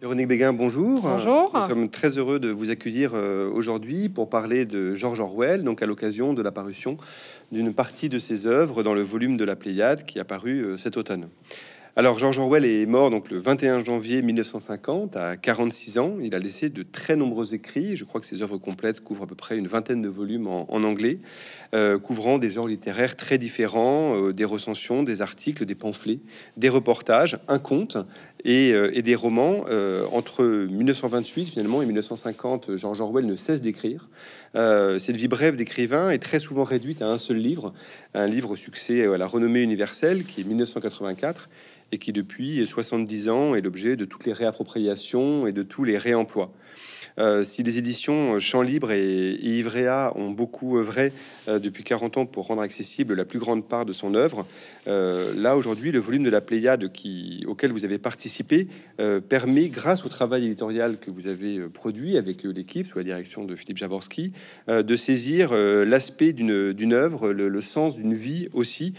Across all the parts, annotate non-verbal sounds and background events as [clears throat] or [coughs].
Véronique Béguin, bonjour. Bonjour. Nous sommes très heureux de vous accueillir euh, aujourd'hui pour parler de George Orwell, donc à l'occasion de l'apparition d'une partie de ses œuvres dans le volume de la Pléiade qui a paru euh, cet automne. Alors George Orwell est mort donc le 21 janvier 1950 à 46 ans. Il a laissé de très nombreux écrits. Je crois que ses œuvres complètes couvrent à peu près une vingtaine de volumes en, anglais, euh, couvrant des genres littéraires très différents, euh, des recensions, des articles, des pamphlets, des reportages, un conte et, euh, des romans. entre 1928 finalement et 1950, George Orwell ne cesse d'écrire. Euh, cette vie brève d'écrivain est très souvent réduite à un seul livre, un livre au succès à la renommée universelle qui est 1984 et qui depuis 70 ans est l'objet de toutes les réappropriations et de tous les réemplois. Euh, si les éditions euh, Champs Libre et, Ivrea ont beaucoup œuvré euh, depuis 40 ans pour rendre accessible la plus grande part de son œuvre, là aujourd'hui, le volume de la Pléiade auquel vous avez participé permet, grâce au travail éditorial que vous avez produit avec l'équipe sous la direction de Philippe Javorski, de saisir l'aspect d'une œuvre, le, sens d'une vie aussi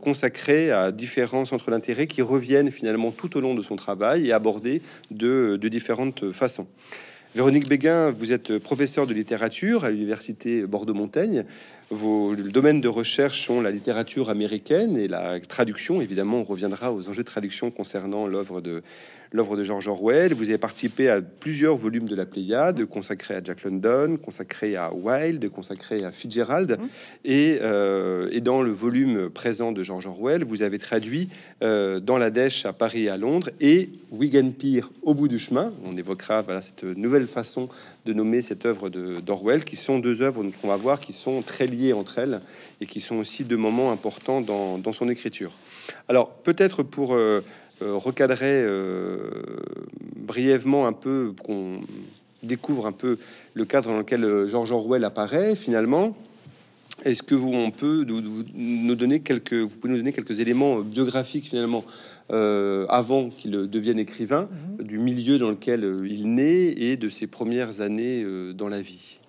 consacrée à différents centres d'intérêt qui reviennent finalement tout au long de son travail et abordés de différentes façons. Véronique Béguin, vous êtes professeur de littérature à l'université Bordeaux-Montaigne. Vos domaines de recherche sont la littérature américaine et la traduction. Évidemment, on reviendra aux enjeux de traduction concernant l'œuvre de l'œuvre de George Orwell. Vous avez participé à plusieurs volumes de la Pléiade, consacrés à Jack London, consacrés à Wilde, consacrés à Fitzgerald. Mmh. Euh, et, dans le volume présent de George Orwell, vous avez traduit euh, Dans la Dèche à Paris et à Londres et Wigan Pier au bout du chemin. On évoquera cette nouvelle façon de nommer cette œuvre d'Orwell, qui sont deux œuvres qu'on va voir qui sont très liées entre elles et qui sont aussi deux moments importants dans, son écriture. Alors peut-être pour... Euh, euh, recadrer euh, brièvement un peu, qu'on découvre un peu le cadre dans lequel euh, George Orwell apparaît finalement. Est-ce que vous, on peut nous donner quelques, vous pouvez nous donner quelques éléments biographiques finalement avant qu'il devienne écrivain, mhm. du milieu dans lequel il naît et de ses premières années dans la vie.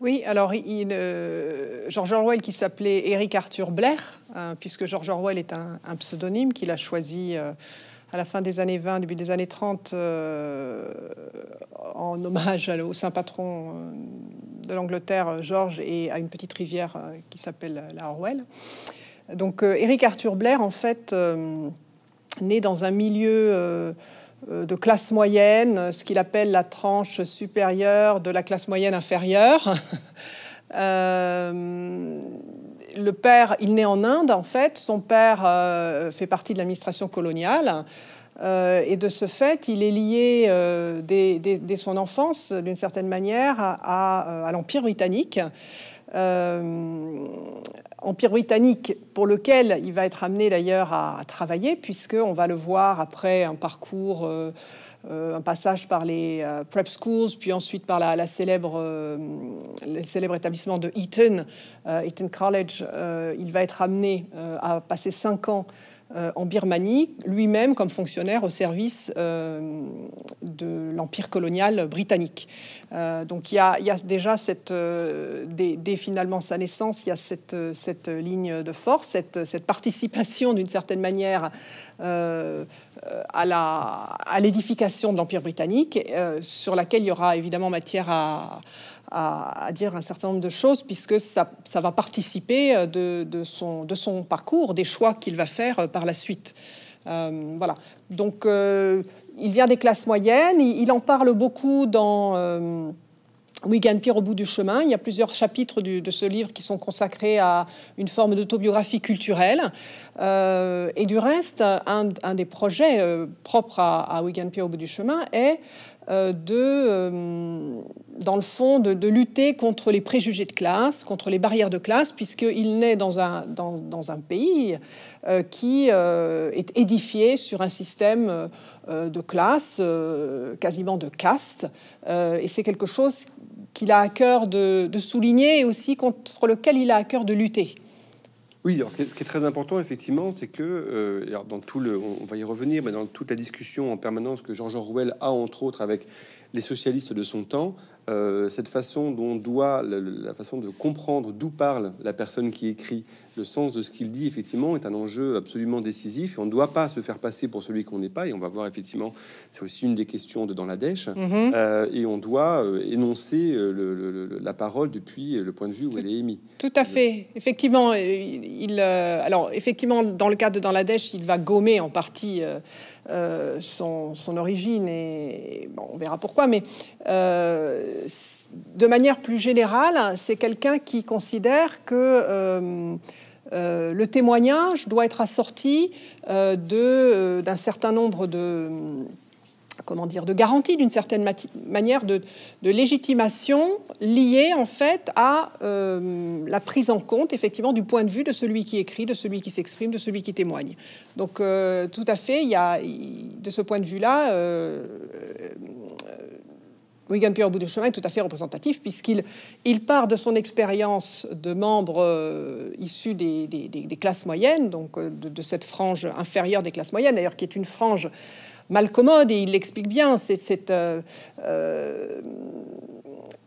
Oui, alors il, George Orwell, qui s'appelait Eric Arthur Blair, hein, puisque George Orwell est un pseudonyme qu'il a choisi à la fin des années 20, début des années 30, euh, en hommage au saint patron euh, de l'Angleterre, Georges, et à une petite rivière euh, qui s'appelle la Orwell. Donc Eric Arthur Blair, en fait, né dans un milieu de classe moyenne, ce qu'il appelle la tranche supérieure de la classe moyenne inférieure. [laughs] le père, il naît en Inde, en fait. Son père euh, fait partie de l'administration coloniale. Euh, et de ce fait, il est lié euh, dès, son enfance, d'une certaine manière, à, l'Empire britannique. empire britannique pour lequel il va être amené d'ailleurs à, à, travailler, puisqu'on va le voir après un parcours euh, un passage par les euh, prep schools, puis ensuite par la, célèbre, euh, le célèbre établissement de Eton, Eton College. il va être amené à passer cinq ans en Birmanie, lui-même comme fonctionnaire au service de l'empire colonial britannique. donc il y, a déjà cette, dès, finalement sa naissance, il y a cette, cette ligne de force, cette, cette participation d'une certaine manière euh, à l'édification de l'Empire britannique, euh, sur laquelle il y aura évidemment matière à, dire un certain nombre de choses, puisque ça, va participer euh, de, son, de, son, parcours, des choix qu'il va faire par la suite. voilà. Donc, il vient des classes moyennes, il, en parle beaucoup dans... Wigan Pierre au bout du chemin. Il y a plusieurs chapitres de ce livre qui sont consacrés à une forme d'autobiographie culturelle. Euh, et du reste, un, des projets euh, propres à, à Wigan Pierre au bout du chemin est euh, de, dans le fond, de, lutter contre les préjugés de classe, contre les barrières de classe, puisqu'il naît dans un, dans, dans un pays qui est édifié sur un système de classe, quasiment de caste. et c'est quelque chose qu'il a à cœur de, souligner et aussi contre lequel il a à cœur de lutter. Oui, alors ce, qui est, très important, effectivement, c'est que, euh, dans tout le, on, va y revenir, mais dans toute la discussion en permanence que Jean-Jean Rouel a, entre autres, avec les socialistes de son temps, euh, cette façon dont on doit, la, façon de comprendre d'où parle la personne qui écrit, le sens de ce qu'il dit, effectivement, est un enjeu absolument décisif. Et on ne doit pas se faire passer pour celui qu'on n'est pas. Et on va voir, effectivement, c'est aussi une des questions de Dans la Dèche. Mm-hmm. Euh, et on doit euh, énoncer la parole depuis le point de vue où elle est émise. Tout à fait. Effectivement, il, alors, effectivement, dans le cadre de Dans la Dèche, il va gommer en partie son, son, origine. Et, bon, on verra pourquoi. Mais de manière plus générale, c'est quelqu'un qui considère que euh, euh, le témoignage doit être assorti euh, d'un certain nombre de comment dire de garanties, d'une certaine manière de, légitimation liée en fait à la prise en compte effectivement du point de vue de celui qui écrit, de celui qui s'exprime, de celui qui témoigne. Donc tout à fait, il y a de ce point de vue-là Wigan Pierre au bout du chemin, est tout à fait représentatif, puisqu'il il part de son expérience de membre euh, issu des, des, classes moyennes, donc euh, de, cette frange inférieure des classes moyennes, d'ailleurs, qui est une frange mal commode, et il l'explique bien. C'est. cette euh,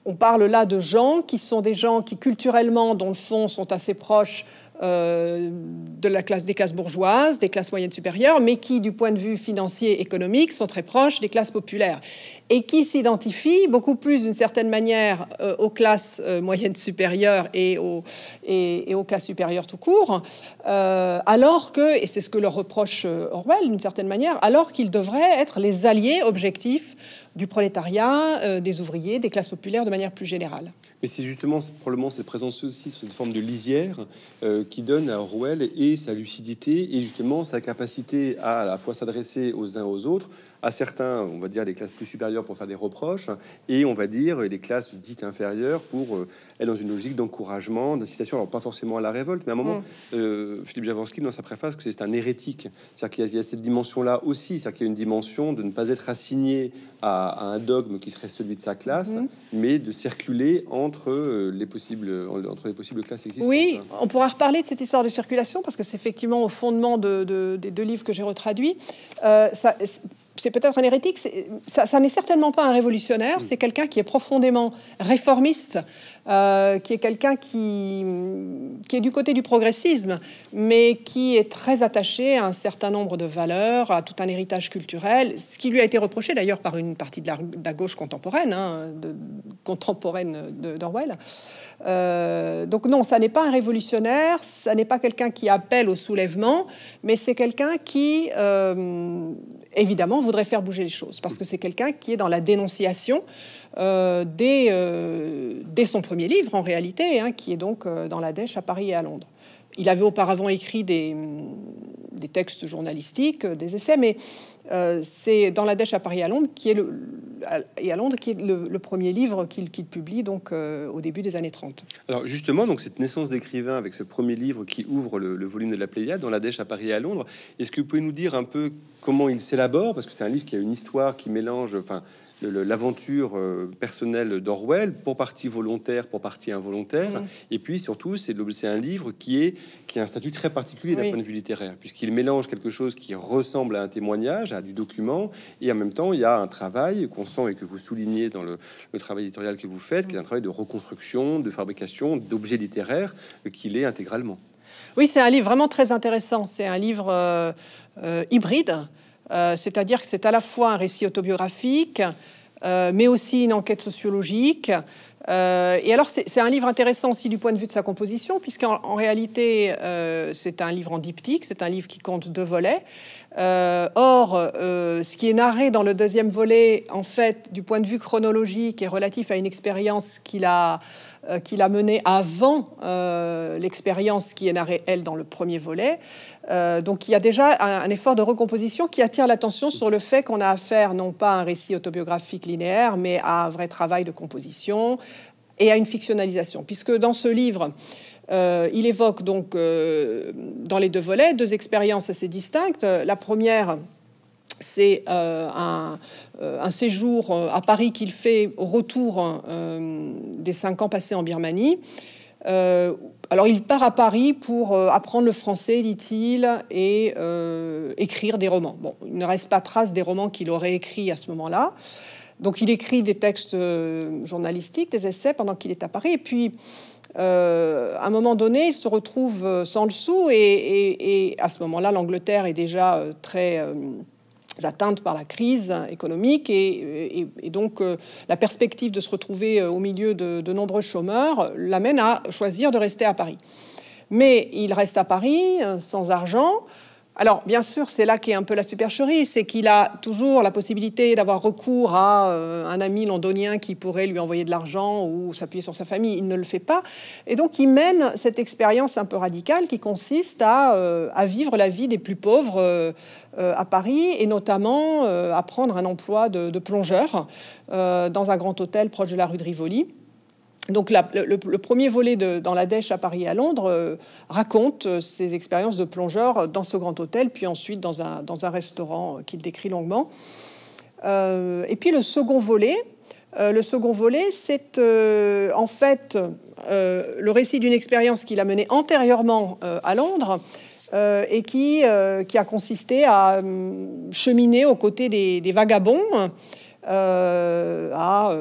on parle là de gens qui sont des gens qui, culturellement, dans le fond, sont assez proches de la classe, des classes bourgeoises, des classes moyennes supérieures, mais qui, du point de vue financier et économique, sont très proches des classes populaires et qui s'identifie beaucoup plus d'une certaine manière euh, aux classes euh, moyennes supérieures et aux, et, aux, classes supérieures tout court, euh, alors que, et c'est ce que leur reproche Orwell d'une certaine manière, alors qu'ils devraient être les alliés objectifs du prolétariat, des ouvriers, des classes populaires de manière plus générale. Mais c'est justement probablement cette présence aussi cette forme de lisière qui donne à Orwell et sa lucidité et justement sa capacité à à la fois s'adresser aux uns aux autres, à certains, on va dire, des classes plus supérieures pour faire des reproches, et on va dire euh, des classes dites inférieures pour euh, être dans une logique d'encouragement, d'incitation, alors pas forcément à la révolte, mais à un moment, mm. euh, Philippe Javorski, dans sa préface, que c'est un hérétique. C'est-à-dire qu'il y, a cette dimension-là aussi, c'est-à-dire qu'il y a une dimension de ne pas être assigné à, un dogme qui serait celui de sa classe, mm-hmm. mais de circuler entre les possibles, entre les possibles classes existantes. Oui, on pourra reparler de cette histoire de circulation, parce que c'est effectivement au fondement de, des deux livres que j'ai retraduits. ça, c'est peut-être un hérétique, ça, n'est certainement pas un révolutionnaire, mm. c'est quelqu'un qui est profondément réformiste, euh, qui est quelqu'un qui, est du côté du progressisme, mais qui est très attaché à un certain nombre de valeurs, à tout un héritage culturel, ce qui lui a été reproché d'ailleurs par une partie de la, gauche contemporaine, hein, de, contemporaine d'Orwell. Euh, donc non, ça n'est pas un révolutionnaire, ça n'est pas quelqu'un qui appelle au soulèvement, mais c'est quelqu'un qui, euh, évidemment, voudrait faire bouger les choses, parce que c'est quelqu'un qui est dans la dénonciation. Euh, euh, dès, son premier livre, en réalité, hein, qui est donc euh, dans la Dèche à Paris et à Londres. Il avait auparavant écrit des, textes journalistiques, des essais, mais c'est dans la Dèche à Paris et à Londres qui est le, premier livre qu'il publie donc au début des années 30. Alors justement donc cette naissance d'écrivain avec ce premier livre qui ouvre le, volume de la Pléiade dans la Dèche à Paris et à Londres, est-ce que vous pouvez nous dire un peu comment il s'élabore parce que c'est un livre qui a une histoire qui mélange enfin l'aventure euh, personnelle d'Orwell, pour partie volontaire, pour partie involontaire. Mm. Et puis surtout, c'est un livre qui, est, qui a un statut très particulier d'un point de vue littéraire, puisqu'il mélange quelque chose qui ressemble à un témoignage, à du document, et en même temps, il y a un travail qu'on sent et que vous soulignez dans le, travail éditorial que vous faites, qui est un mm. travail de reconstruction, de fabrication d'objets littéraires, euh, qu'il est intégralement. Oui, c'est un livre vraiment très intéressant. C'est un livre euh, hybride euh, c'est-à-dire que c'est à la fois un récit autobiographique, euh, mais aussi une enquête sociologique. Euh, et alors, c'est un livre intéressant aussi du point de vue de sa composition, puisqu'en en réalité, c'est un livre en diptyque, c'est un livre qui compte deux volets. or, ce qui est narré dans le deuxième volet, en fait, du point de vue chronologique, est relatif à une expérience qu'il a euh, qu'il a menée avant euh, l'expérience qui est narrée, elle, dans le premier volet. Euh, donc il y a déjà un, effort de recomposition qui attire l'attention sur le fait qu'on a affaire non pas à un récit autobiographique linéaire, mais à un vrai travail de composition et à une fictionnalisation, puisque dans ce livre, il évoque donc dans les deux volets deux expériences assez distinctes. La première, c'est euh, euh, un, séjour euh, à Paris qu'il fait au retour des cinq ans passés en Birmanie. alors il part à Paris pour apprendre le français, dit-il, et écrire des romans. Bon, il ne reste pas trace des romans qu'il aurait écrits à ce moment-là. Donc il écrit des textes journalistiques, des essais pendant qu'il est à Paris. Et puis à un moment donné, il se retrouve sans le sou et, à ce moment-là, l'Angleterre est déjà très atteintes par la crise économique et, donc euh, la perspective de se retrouver euh, au milieu de, de nombreux chômeurs l'amène à choisir de rester à Paris. Mais il reste à Paris euh, sans argent, alors, bien sûr, c'est là qu'est un peu la supercherie, c'est qu'il a toujours la possibilité d'avoir recours à euh, un ami londonien qui pourrait lui envoyer de l'argent ou s'appuyer sur sa famille. Il ne le fait pas. Et donc, il mène cette expérience un peu radicale qui consiste à, euh, vivre la vie des plus pauvres euh, à Paris et notamment à prendre un emploi de plongeur dans un grand hôtel proche de la rue de Rivoli. Donc le, premier volet de, dans la dèche à Paris et à Londres euh, raconte euh, ses expériences de plongeur dans ce grand hôtel, puis ensuite dans un, dans un restaurant qu'il décrit longuement. Euh, et puis le second volet, le volet, c'est en fait le récit d'une expérience qu'il a menée antérieurement à Londres, et qui, qui, a consisté à hum, cheminer aux côtés des, des vagabonds, à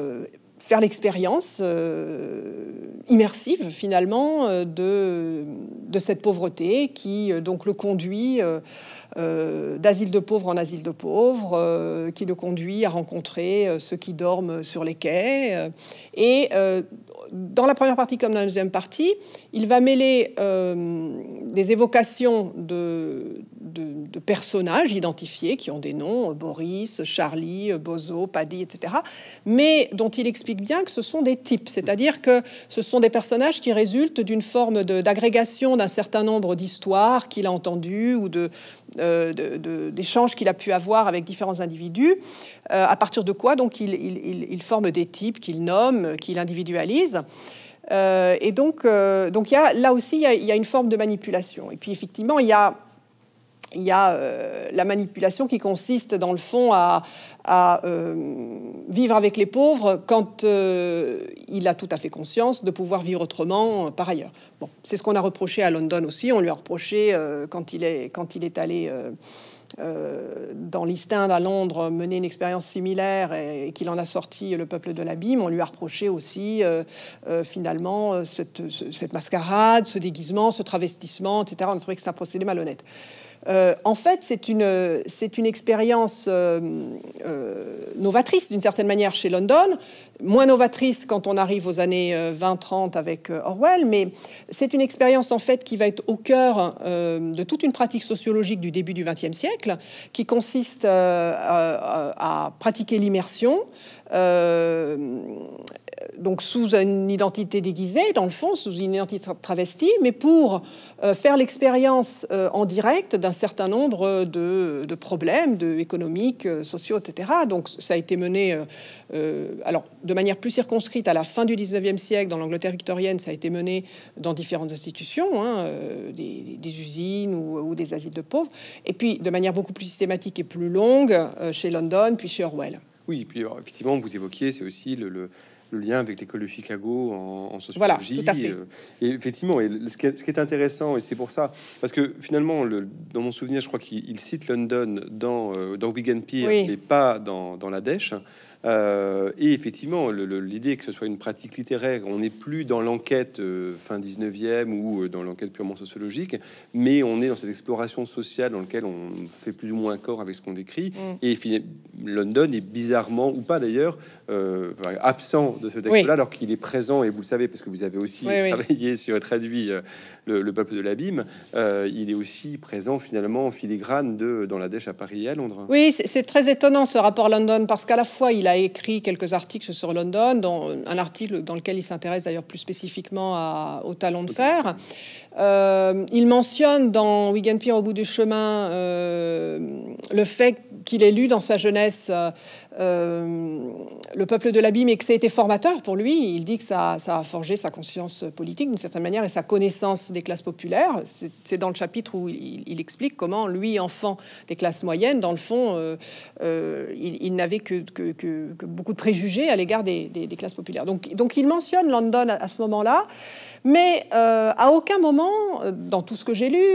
faire l'expérience euh, immersive finalement euh, de, de, cette pauvreté qui euh, donc le conduit d'asile de pauvre en asile de pauvre, qui le conduit à rencontrer ceux qui dorment sur les quais. et dans la première partie comme dans la deuxième partie, il va mêler des évocations de, de, personnages identifiés qui ont des noms, Boris, Charlie, Bozo, Paddy, etc., mais dont il explique bien que ce sont des types, c'est-à-dire que ce sont des personnages qui résultent d'une forme d'agrégation d'un certain nombre d'histoires qu'il a entendues ou de, euh, d'échanges qu'il a pu avoir avec différents individus, euh, à partir de quoi donc il, forme des types qu'il nomme, qu'il individualise. Euh, et donc, donc y a, là aussi, il y a une forme de manipulation. Et puis effectivement, il y a il y a euh, la manipulation qui consiste, dans le fond, à, euh, vivre avec les pauvres quand euh, il a tout à fait conscience de pouvoir vivre autrement par ailleurs. c'est ce qu'on a reproché à London aussi. On lui a reproché quand, il est, quand il est allé. dans l'Istinde à Londres, mener une expérience similaire et, qu'il en a sorti le peuple de l'abîme, on lui a reproché aussi finalement cette, mascarade, ce déguisement, ce travestissement, etc. On a trouvé que c'était un procédé malhonnête. Euh, en fait, c'est une, c'est une expérience euh, euh, novatrice d'une certaine manière chez London, moins novatrice quand on arrive aux années 20-30 avec Orwell, mais c'est une expérience en fait qui va être au cœur de toute une pratique sociologique du début du XXe siècle, qui consiste à, pratiquer l'immersion donc sous une identité déguisée, dans le fond, sous une identité travestie, mais pour euh, faire l'expérience euh, en direct d'un certain nombre de, problèmes de économiques, euh, sociaux, etc. Donc ça a été mené, alors de manière plus circonscrite à la fin du 19e siècle, dans l'Angleterre victorienne, ça a été mené dans différentes institutions, hein, des, usines ou, des asiles de pauvres, et puis de manière beaucoup plus systématique et plus longue chez London, puis chez Orwell. Oui, et puis effectivement, vous évoquiez, c'est aussi le le lien avec l'école de Chicago en, en sociologie. Voilà, tout à fait. Euh, et effectivement, et ce, qui est, intéressant, et c'est pour ça, parce que finalement, dans mon souvenir, je crois qu'il cite London dans, euh, dans Wigan Pier, mais pas dans, dans la Dèche. Euh, et effectivement, l'idée que ce soit une pratique littéraire, on n'est plus dans l'enquête euh, fin 19e ou euh, dans l'enquête purement sociologique, mais on est dans cette exploration sociale dans laquelle on fait plus ou moins corps avec ce qu'on décrit. Mm. et Et London est bizarrement, ou pas d'ailleurs, absent de ce texte-là, alors qu'il est présent, et vous le savez, parce que vous avez aussi travaillé [laughs] sur sur traduit le, le, peuple de l'abîme, il est aussi présent finalement en filigrane de dans la dèche à Paris et à Londres. Oui, c'est très étonnant ce rapport London, parce qu'à la fois il a écrit quelques articles sur London, dont un article dans lequel il s'intéresse d'ailleurs plus spécifiquement à, au talon de fer. Euh, il mentionne dans Wigan Pier au bout du chemin euh, le fait qu'il ait lu dans sa jeunesse euh, euh, le peuple de l'abîme et que ça a été formateur pour lui. Il dit que ça, a forgé sa conscience politique d'une certaine manière et sa connaissance des classes populaires. C'est dans le chapitre où il, explique comment lui, enfant des classes moyennes, dans le fond, euh, euh, il, n'avait que, beaucoup de préjugés à l'égard des, classes populaires. Donc, donc il mentionne London à, ce moment-là, mais à aucun moment, dans tout ce que j'ai lu,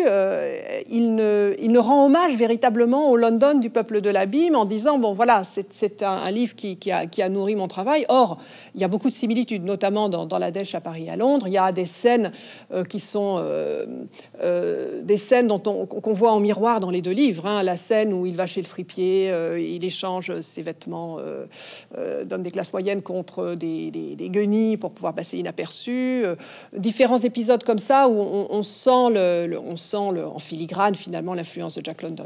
il, ne, il ne rend hommage véritablement au London du peuple de l'abîme en disant, bon voilà, c'est c'est un, livre qui, a, nourri mon travail. Or, il y a beaucoup de similitudes, notamment dans, La Dèche à Paris et à Londres. Il y a des scènes euh, qui sont euh, euh, des scènes dont on, qu'on voit en miroir dans les deux livres. Hein. La scène où il va chez le fripier, il échange ses vêtements d'hommes des classes moyennes contre des, guenilles pour pouvoir passer inaperçu. différents épisodes comme ça où on, sent, on sent en filigrane finalement l'influence de Jack London.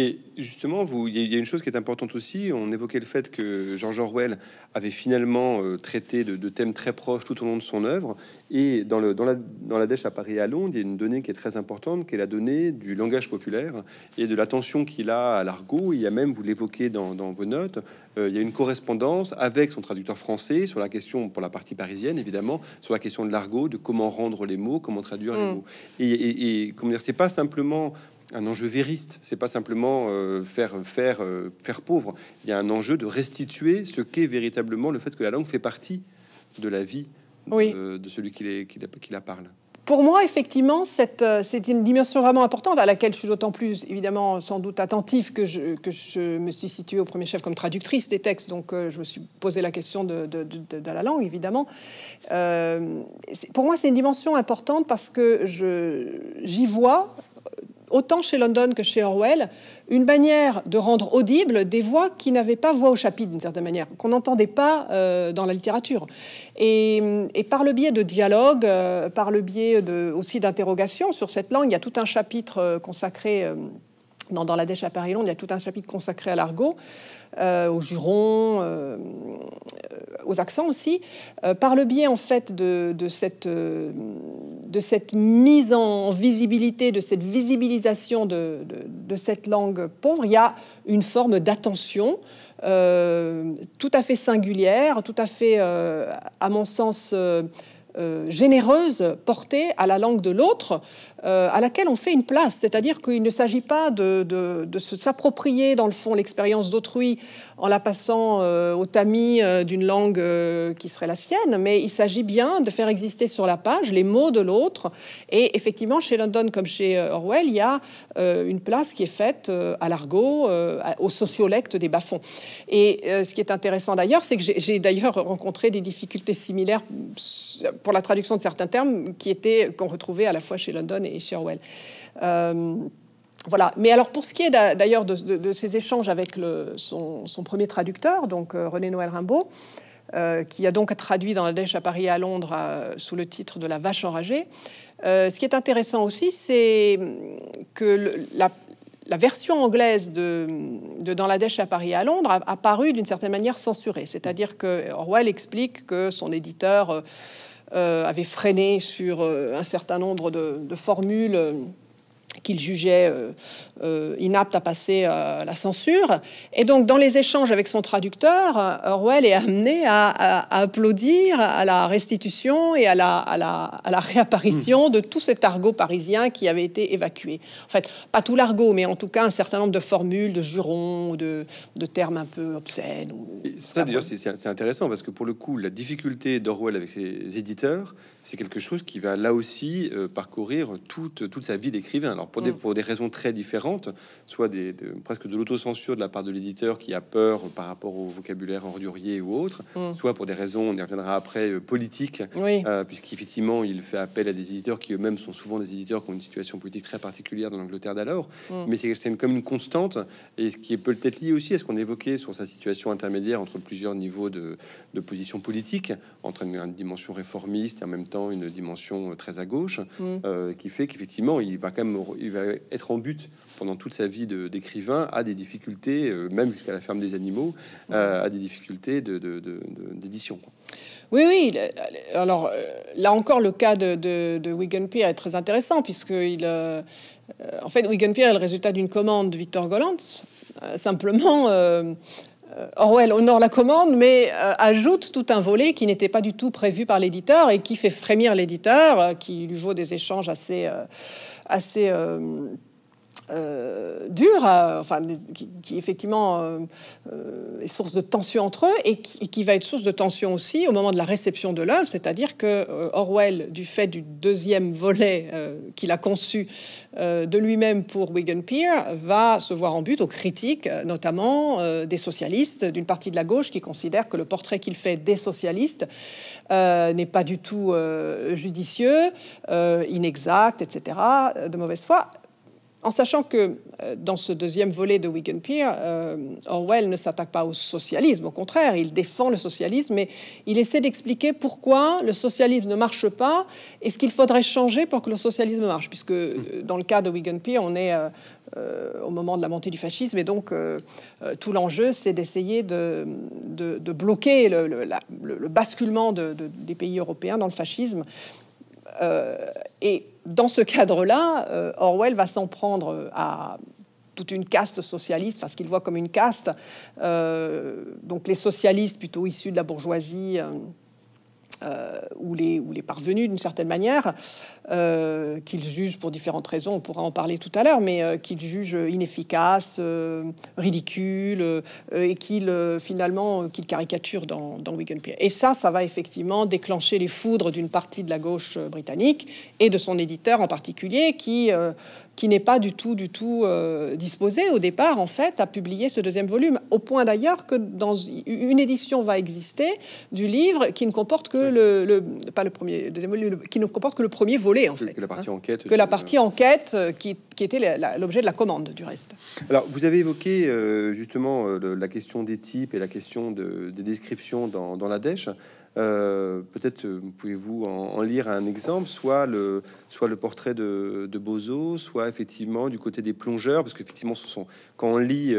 Et justement, il y a une chose qui est importante aussi. On évoquait le fait que George Orwell avait finalement euh, traité de, thèmes très proches tout au long de son œuvre. Et dans, le, dans, la, Dèche à Paris et à Londres, il y a une donnée qui est très importante, qui est la donnée du langage populaire et de l'attention qu'il a à l'argot. Il y a même, vous l'évoquez dans, vos notes, euh, il y a une correspondance avec son traducteur français sur la question, pour la partie parisienne évidemment, sur la question de l'argot, de comment rendre les mots, comment traduire les mm. mots. Et, et, et comment dire, c'est pas simplement un enjeu vériste. C'est pas simplement euh, faire faire euh, faire pauvre. Il y a un enjeu de restituer ce qu'est véritablement le fait que la langue fait partie de la vie oui. Euh, de, celui qui, qui, la, parle. Pour moi, effectivement, c'est une dimension vraiment importante à laquelle je suis d'autant plus, évidemment, sans doute attentif que je, que je me suis située au premier chef comme traductrice des textes. Donc, je me suis posé la question de, de la langue, évidemment. pour moi, c'est une dimension importante parce que j'y vois autant chez London que chez Orwell, une manière de rendre audibles des voix qui n'avaient pas voix au chapitre, d'une certaine manière, qu'on n'entendait pas euh, dans la littérature. Et, par le biais de dialogues, euh, par le biais de, aussi d'interrogations sur cette langue, il y a tout un chapitre euh, consacré dans, la dèche à Paris-Londres, il y a tout un chapitre consacré à l'argot, euh, aux jurons, euh, aux accents aussi. Euh, par le biais, en fait, de, cette, de cette mise en visibilité, de cette visibilisation de, de cette langue pauvre, il y a une forme d'attention tout à fait singulière, tout à fait, à mon sens, euh, généreuse portée à la langue de l'autre, euh, à laquelle on fait une place. C'est-à-dire qu'il ne s'agit pas de, de, s'approprier, dans le fond, l'expérience d'autrui en la passant euh, au tamis d'une langue qui serait la sienne, mais il s'agit bien de faire exister sur la page les mots de l'autre. Et effectivement, chez London comme chez Orwell, il y a une place qui est faite à l'argot, au sociolecte des bas-fonds. Et ce qui est intéressant d'ailleurs, c'est que j'ai d'ailleurs rencontré des difficultés similaires pour la traduction de certains termes qui étaient qu'on retrouvait à la fois chez London et chez Orwell. Euh, voilà. Mais alors pour ce qui est d'ailleurs de, de, ses échanges avec le, son, premier traducteur, donc euh, René Noël Rimbaud, euh, qui a donc traduit dans la Dèche à Paris et à Londres sous le titre de La vache enragée. ce qui est intéressant aussi, c'est que la, version anglaise de, Dans la Dèche à Paris et à Londres a, a paru d'une certaine manière censurée. C'est-à-dire que Orwell explique que son éditeur euh, avait freiné sur euh, un certain nombre de, formules euh, qu'il jugeait euh, euh, inapte à passer euh, la censure. Et donc, dans les échanges avec son traducteur, Orwell est amené à, applaudir à la restitution et à la, à la, réapparition hmm. de tout cet argot parisien qui avait été évacué. En fait, pas tout l'argot, mais en tout cas un certain nombre de formules, de jurons, de, de termes un peu obscènes. c'est intéressant parce que pour le coup, la difficulté d'Orwell avec ses éditeurs, c'est quelque chose qui va là aussi euh, parcourir toute, toute sa vie d'écrivain. Alors pour, des, mm. pour des raisons très différentes, soit des, presque de l'autocensure de la part de l'éditeur qui a peur par rapport au vocabulaire ordurier ou autre, mm. soit pour des raisons, on y reviendra après, euh, politiques, oui. Euh, puisqu'effectivement il fait appel à des éditeurs qui eux-mêmes sont souvent des éditeurs qui ont une situation politique très particulière dans l'Angleterre d'alors. Mm. Mais c'est comme une constante, et ce qui est peut-être lié aussi à ce qu'on évoquait sur sa situation intermédiaire entre plusieurs niveaux de, de position politique, entre une, une dimension réformiste et en même temps étant une dimension euh, très à gauche, mm. euh, qui fait qu'effectivement, il va quand même il va être en but pendant toute sa vie d'écrivain à des difficultés, euh, même jusqu'à la ferme des animaux, à mm. des difficultés d'édition. oui, oui. Alors là encore, le cas de, de, Wigan Pier est très intéressant, puisque il, en fait, Wigan Pier est le résultat d'une commande de Victor Gollancz. simplement, euh, Orwell honore la commande, mais euh, ajoute tout un volet qui n'était pas du tout prévu par l'éditeur et qui fait frémir l'éditeur, euh, qui lui vaut des échanges assez, assez euh, dur, euh, enfin, qui, effectivement euh, est source de tension entre eux et qui, va être source de tension aussi au moment de la réception de l'œuvre, c'est-à-dire que Orwell, du fait du deuxième volet qu'il a conçu de lui-même pour Wigan Pier, va se voir en but aux critiques, notamment des socialistes, d'une partie de la gauche qui considère que le portrait qu'il fait des socialistes n'est pas du tout judicieux, inexact, etc., de mauvaise foi en sachant que euh, dans ce deuxième volet de Wigan Pier, euh, Orwell ne s'attaque pas au socialisme, au contraire, il défend le socialisme, mais il essaie d'expliquer pourquoi le socialisme ne marche pas et ce qu'il faudrait changer pour que le socialisme marche, puisque euh, dans le cas de Wigan Pier, on est au moment de la montée du fascisme, et donc tout l'enjeu, c'est d'essayer de, bloquer le, basculement des pays européens dans le fascisme. et dans ce cadre-là, euh, Orwell va s'en prendre euh, à toute une caste socialiste, parce qu'il voit comme une caste, euh, donc les socialistes plutôt issus de la bourgeoisie. Euh, ou, les, les parvenus d'une certaine manière, euh, qu'ils jugent pour différentes raisons, on pourra en parler tout à l'heure, mais euh, qu'ils jugent inefficaces, ridicules, et qu'ils finalement qu'ils caricaturent dans, Wigan Pier. Et ça, ça va effectivement déclencher les foudres d'une partie de la gauche britannique et de son éditeur en particulier, qui, qui n'est pas du tout, du tout disposé au départ, en fait, à publier ce deuxième volume, au point d'ailleurs que dans une édition va exister du livre qui ne comporte que le, pas le premier, deuxième, qui ne comporte que le premier volet en que, fait. Que la partie enquête. Que la euh, partie enquête euh, qui, qui était l'objet de la commande du reste. Alors vous avez évoqué euh, justement la question des types et la question de, des descriptions dans, dans la dèche. peut-être pouvez-vous en, lire un exemple, soit le, soit le portrait de, de Bozo, soit effectivement du côté des plongeurs, parce qu'effectivement, quand on lit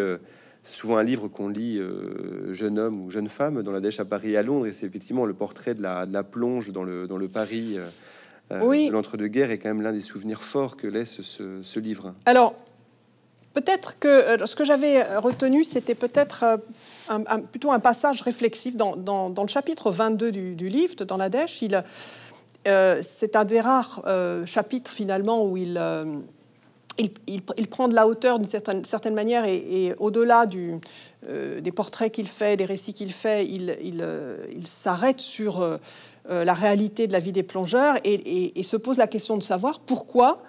c'est souvent un livre qu'on lit euh, jeune homme ou jeune femme dans la dèche à Paris à Londres, et c'est effectivement le portrait de la, plonge dans le, dans le Paris. Euh, euh, de L'entre-deux-guerres est quand même l'un des souvenirs forts que laisse ce, livre. Alors, peut-être que ce que j'avais retenu, c'était peut-être un, plutôt un passage réflexif dans, le chapitre 22 du, livre, dans la dèche. Il, c'est un des rares chapitres finalement où il, il, prend de la hauteur d'une certaine, certaine, manière et, au-delà euh, des portraits qu'il fait, des récits qu'il fait, il, il euh, s'arrête sur euh, la réalité de la vie des plongeurs et, se pose la question de savoir pourquoi,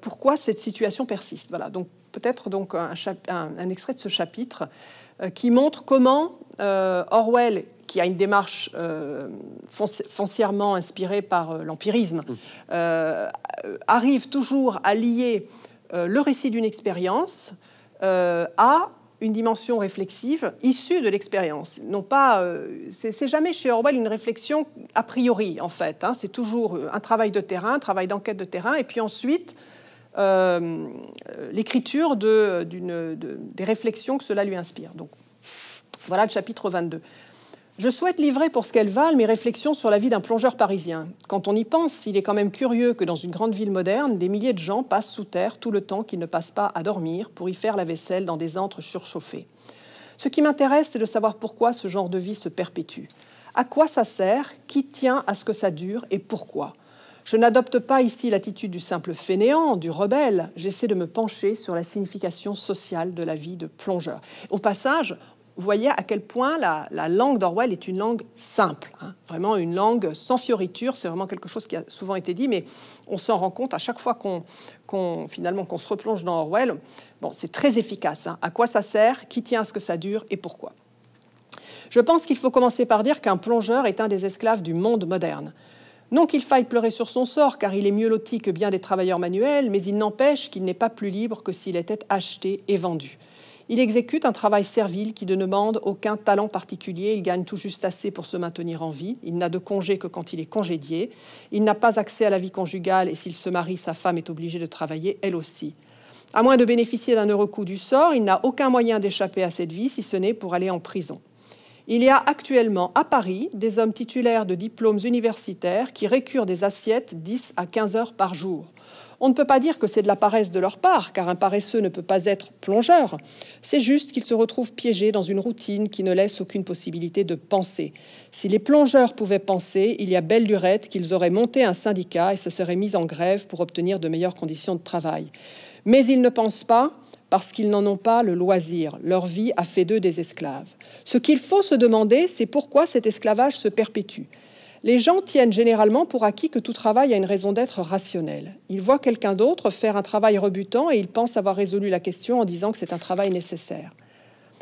pourquoi cette situation persiste. Voilà, donc peut-être donc un, un, extrait de ce chapitre. Euh, qui montre comment euh, Orwell, qui a une démarche euh, foncièrement inspirée par l'empirisme, mmh. arrive toujours à lier le récit d'une expérience à une dimension réflexive issue de l'expérience. Non pas, c'est jamais chez Orwell une réflexion a priori en fait. Hein. c'est toujours un travail de terrain, un travail d'enquête de terrain, et puis ensuite euh, l'écriture de, des réflexions que cela lui inspire. Donc voilà le chapitre 22. Je souhaite livrer pour ce qu'elles valent mes réflexions sur la vie d'un plongeur parisien. Quand on y pense, il est quand même curieux que dans une grande ville moderne, des milliers de gens passent sous terre tout le temps qu'ils ne passent pas à dormir pour y faire la vaisselle dans des antres surchauffés. Ce qui m'intéresse, c'est de savoir pourquoi ce genre de vie se perpétue. À quoi ça sert Qui tient à ce que ça dure Et pourquoi je n'adopte pas ici l'attitude du simple fainéant, du rebelle. J'essaie de me pencher sur la signification sociale de la vie de plongeur. Au passage, vous voyez à quel point la, langue d'Orwell est une langue simple, hein. vraiment une langue sans fioritures. C'est vraiment quelque chose qui a souvent été dit, mais on s'en rend compte à chaque fois qu'on finalement qu'on se replonge dans Orwell. Bon, c'est très efficace. Hein. À quoi ça sert Qui tient à ce que ça dure et pourquoi Je pense qu'il faut commencer par dire qu'un plongeur est un des esclaves du monde moderne. Non qu'il faille pleurer sur son sort, car il est mieux loti que bien des travailleurs manuels, mais il n'empêche qu'il n'est pas plus libre que s'il était acheté et vendu. Il exécute un travail servile qui ne demande aucun talent particulier. Il gagne tout juste assez pour se maintenir en vie. Il n'a de congé que quand il est congédié. Il n'a pas accès à la vie conjugale et s'il se marie, sa femme est obligée de travailler elle aussi. À moins de bénéficier d'un heureux coup du sort, il n'a aucun moyen d'échapper à cette vie si ce n'est pour aller en prison. Il y a actuellement à Paris des hommes titulaires de diplômes universitaires qui récurent des assiettes 10 à 15 heures par jour. On ne peut pas dire que c'est de la paresse de leur part, car un paresseux ne peut pas être plongeur. C'est juste qu'ils se retrouvent piégés dans une routine qui ne laisse aucune possibilité de penser. Si les plongeurs pouvaient penser, il y a belle lurette qu'ils auraient monté un syndicat et se seraient mis en grève pour obtenir de meilleures conditions de travail. Mais ils ne pensent pas, parce qu'ils n'en ont pas le loisir. Leur vie a fait d'eux des esclaves. Ce qu'il faut se demander, c'est pourquoi cet esclavage se perpétue. Les gens tiennent généralement pour acquis que tout travail a une raison d'être rationnelle. Ils voient quelqu'un d'autre faire un travail rebutant et ils pensent avoir résolu la question en disant que c'est un travail nécessaire.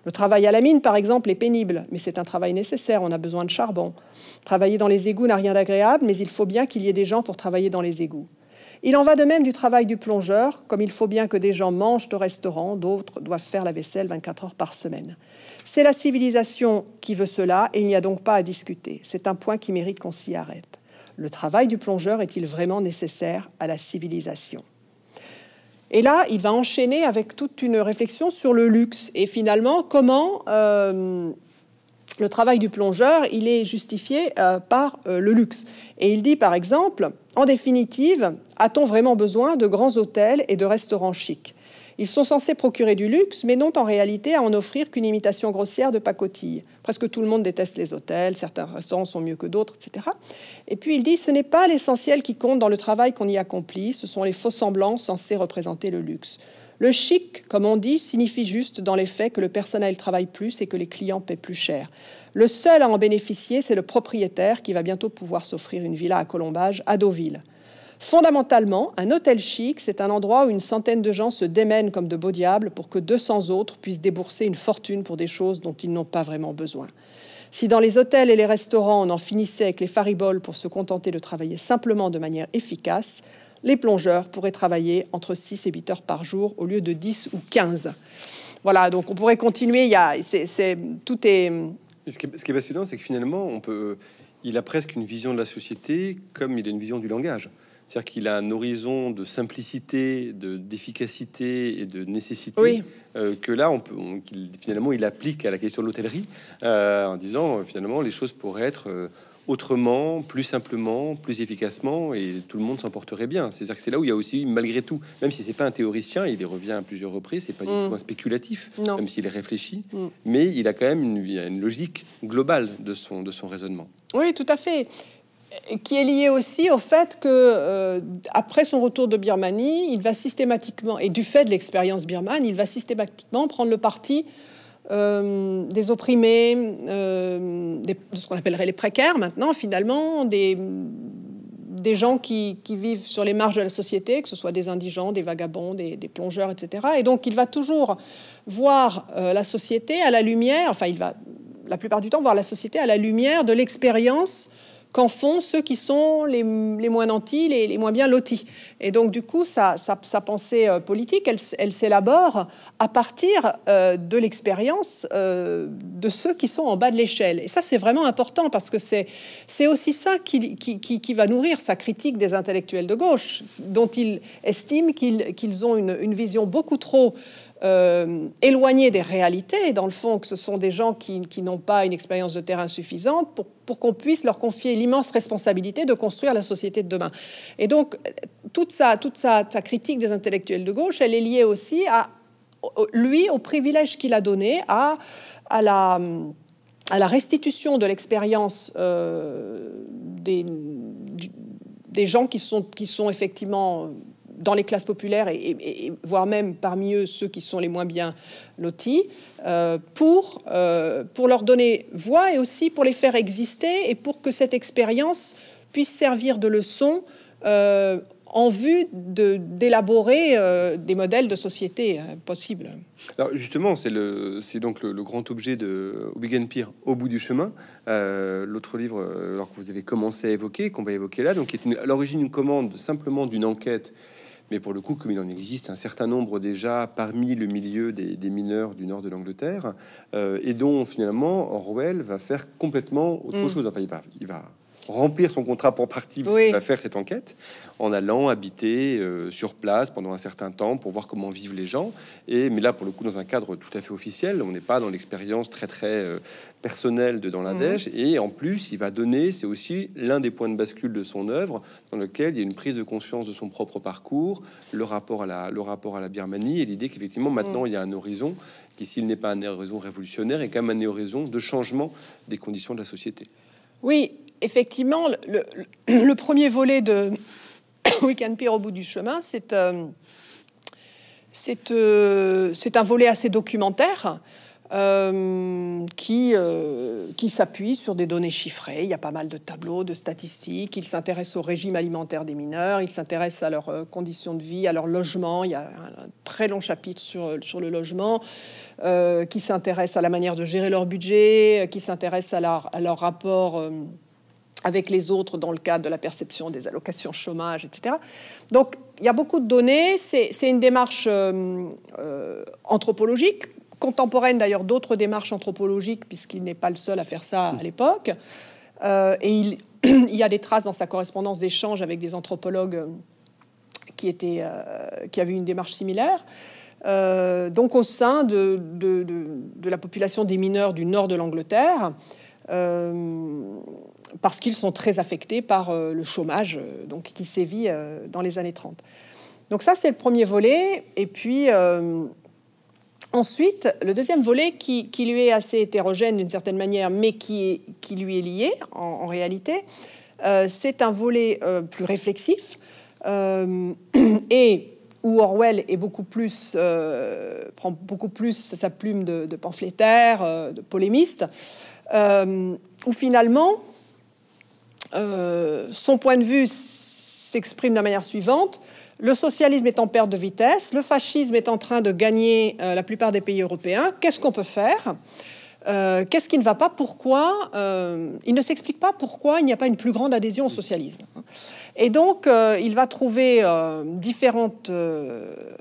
Le travail à la mine, par exemple, est pénible, mais c'est un travail nécessaire, on a besoin de charbon. Travailler dans les égouts n'a rien d'agréable, mais il faut bien qu'il y ait des gens pour travailler dans les égouts. Il en va de même du travail du plongeur, comme il faut bien que des gens mangent au restaurant, d'autres doivent faire la vaisselle 24 heures par semaine. C'est la civilisation qui veut cela et il n'y a donc pas à discuter. C'est un point qui mérite qu'on s'y arrête. Le travail du plongeur est-il vraiment nécessaire à la civilisation et là, il va enchaîner avec toute une réflexion sur le luxe et finalement comment euh, le travail du plongeur, il est justifié euh, par euh, le luxe. Et il dit par exemple, en définitive, a-t-on vraiment besoin de grands hôtels et de restaurants chics Ils sont censés procurer du luxe, mais n'ont en réalité à en offrir qu'une imitation grossière de pacotille. Presque tout le monde déteste les hôtels, certains restaurants sont mieux que d'autres, etc. Et puis il dit, ce n'est pas l'essentiel qui compte dans le travail qu'on y accomplit, ce sont les faux-semblants censés représenter le luxe. Le chic, comme on dit, signifie juste dans les faits que le personnel travaille plus et que les clients paient plus cher. Le seul à en bénéficier, c'est le propriétaire qui va bientôt pouvoir s'offrir une villa à Colombage, à Deauville. Fondamentalement, un hôtel chic, c'est un endroit où une centaine de gens se démènent comme de beaux diables pour que 200 autres puissent débourser une fortune pour des choses dont ils n'ont pas vraiment besoin. Si dans les hôtels et les restaurants, on en finissait avec les fariboles pour se contenter de travailler simplement de manière efficace, les plongeurs pourraient travailler entre 6 et 8 heures par jour au lieu de 10 ou 15. Voilà, donc on pourrait continuer. Il y a, tout est. Ce qui est, passionnant, c'est que finalement, on peut, il a presque une vision de la société comme il a une vision du langage. C'est-à-dire qu'il a un horizon de simplicité, d'efficacité et de nécessité euh, que là, on peut, finalement, il applique à la question de l'hôtellerie euh, en disant euh, finalement les choses pourraient être autrement, plus simplement, plus efficacement, et tout le monde s'en porterait bien. C'est-à-dire que c'est là où il y a aussi, malgré tout, même si c'est pas un théoricien, il y revient à plusieurs reprises, c'est pas du mm. tout spéculatif, même s'il est réfléchi, mm. mais il a quand même une, logique globale de son, raisonnement. Oui, tout à fait. Qui est lié aussi au fait que, euh, après son retour de Birmanie, il va systématiquement, et du fait de l'expérience birmane, il va systématiquement prendre le parti euh, des opprimés, euh, de ce qu'on appellerait les précaires maintenant, finalement, des, des gens qui, vivent sur les marges de la société, que ce soit des indigents, des vagabonds, des, plongeurs, etc. Et donc, il va toujours voir euh, la société à la lumière, enfin, il va la plupart du temps voir la société à la lumière de l'expérience qu'en font ceux qui sont les, moins nantis, les, les, moins bien lotis. Et donc, du coup, sa, pensée euh, politique, elle, s'élabore à partir euh, de l'expérience euh, de ceux qui sont en bas de l'échelle. Et ça, c'est vraiment important parce que c'est aussi ça qui, va nourrir sa critique des intellectuels de gauche, dont il estime qu'ils ont une vision beaucoup trop euh, éloignés des réalités, dans le fond, que ce sont des gens qui, n'ont pas une expérience de terrain suffisante pour, qu'on puisse leur confier l'immense responsabilité de construire la société de demain. Et donc, toute sa, toute sa, critique des intellectuels de gauche, elle est liée aussi à lui, au privilège qu'il a donné à, à la à la restitution de l'expérience euh, des, des gens qui sont, qui sont effectivement dans les classes populaires et, voire même parmi eux ceux qui sont les moins bien lotis, euh, pour, euh, pour leur donner voix et aussi pour les faire exister et pour que cette expérience puisse servir de leçon euh, en vue d'élaborer des modèles de société possibles. Alors justement, c'est donc le, grand objet de Pire, au bout du chemin, l'autre livre alors que vous avez commencé à évoquer, qu'on va évoquer là, donc qui est à l'origine une commande simplement d'une enquête mais pour le coup, comme il en existe un certain nombre déjà parmi le milieu des, mineurs du nord de l'Angleterre, euh, et dont finalement Orwell va faire complètement autre mm. chose. Enfin, il va remplir son contrat pour partie oui. faire cette enquête en allant habiter euh, sur place pendant un certain temps pour voir comment vivent les gens. Et mais là, pour le coup, dans un cadre tout à fait officiel, on n'est pas dans l'expérience très très euh, personnelle de dans la mmh. Et en plus, il va donner, c'est aussi l'un des points de bascule de son œuvre, dans lequel il y a une prise de conscience de son propre parcours, le rapport à la, le rapport à la Birmanie et l'idée qu'effectivement mmh. maintenant il y a un horizon qui, s'il n'est pas un horizon révolutionnaire, est quand même un horizon de changement des conditions de la société. Oui, effectivement, le, premier volet de [coughs] We Can au bout du chemin, c'est euh, euh, un volet assez documentaire. Euh, qui, s'appuie sur des données chiffrées. Il y a pas mal de tableaux, de statistiques. Il s'intéresse au régime alimentaire des mineurs, il s'intéresse à leurs conditions de vie, à leur logement. Il y a un très long chapitre sur, le logement, qui s'intéresse à la manière de gérer leur budget, qui s'intéresse à à leur rapport avec les autres dans le cadre de la perception des allocations chômage, etc. Donc il y a beaucoup de données, c'est une démarche euh, euh, anthropologique, contemporaine d'ailleurs d'autres démarches anthropologiques, puisqu'il n'est pas le seul à faire ça à l'époque. Euh, et il, [clears throat] il, y a des traces dans sa correspondance d'échanges avec des anthropologues qui, étaient, qui avaient une démarche similaire. donc au sein de, de, la population des mineurs du nord de l'Angleterre, parce qu'ils sont très affectés par euh, le chômage euh, donc, qui sévit euh, dans les années 30. Donc ça, c'est le premier volet. Et puis ensuite, le deuxième volet qui, qui lui est assez hétérogène d'une certaine manière, mais qui, qui lui est lié en, réalité, c'est un volet plus réflexif [clears throat] et où Orwell est beaucoup plus, prend beaucoup plus sa plume de, pamphlétaire, de polémiste, où finalement, euh, son point de vue s'exprime de la manière suivante. Le socialisme est en perte de vitesse, le fascisme est en train de gagner euh, la plupart des pays européens. Qu'est-ce qu'on peut faire euh, Qu'est-ce qui ne va pas Pourquoi Il ne s'explique pas pourquoi il n'y a pas une plus grande adhésion au socialisme. Et donc, il va trouver différentes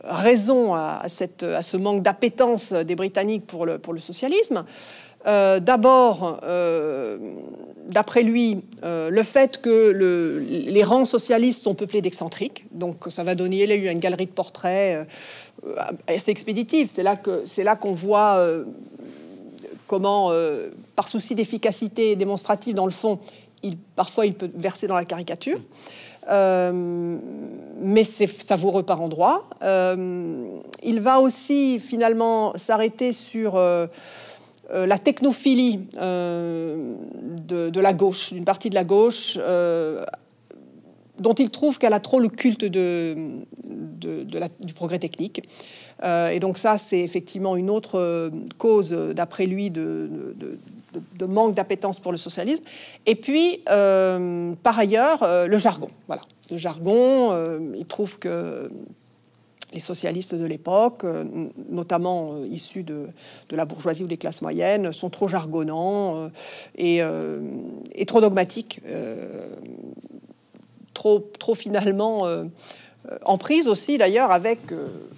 raisons à, ce manque d'appétence des Britanniques pour le socialisme. Euh, d'abord, euh, d'après lui, euh, le fait que les rangs socialistes sont peuplés d'excentriques. Donc ça va donner là une galerie de portraits assez expéditive. C'est là qu'on voit comment, par souci d'efficacité démonstrative dans le fond, il, parfois il peut verser dans la caricature. mais c'est savoureux par endroits. il va aussi finalement s'arrêter sur euh, la technophilie euh, de, la gauche, d'une partie de la gauche, euh, dont il trouve qu'elle a trop le culte du progrès technique. et donc ça, c'est effectivement une autre cause, d'après lui, de, manque d'appétence pour le socialisme. Et puis, par ailleurs, le jargon. Voilà, le jargon, il trouve que les socialistes de l'époque, euh, notamment euh, issus de, de, la bourgeoisie ou des classes moyennes, sont trop jargonnants euh, et, et, trop dogmatiques, trop, trop finalement en prise aussi d'ailleurs avec,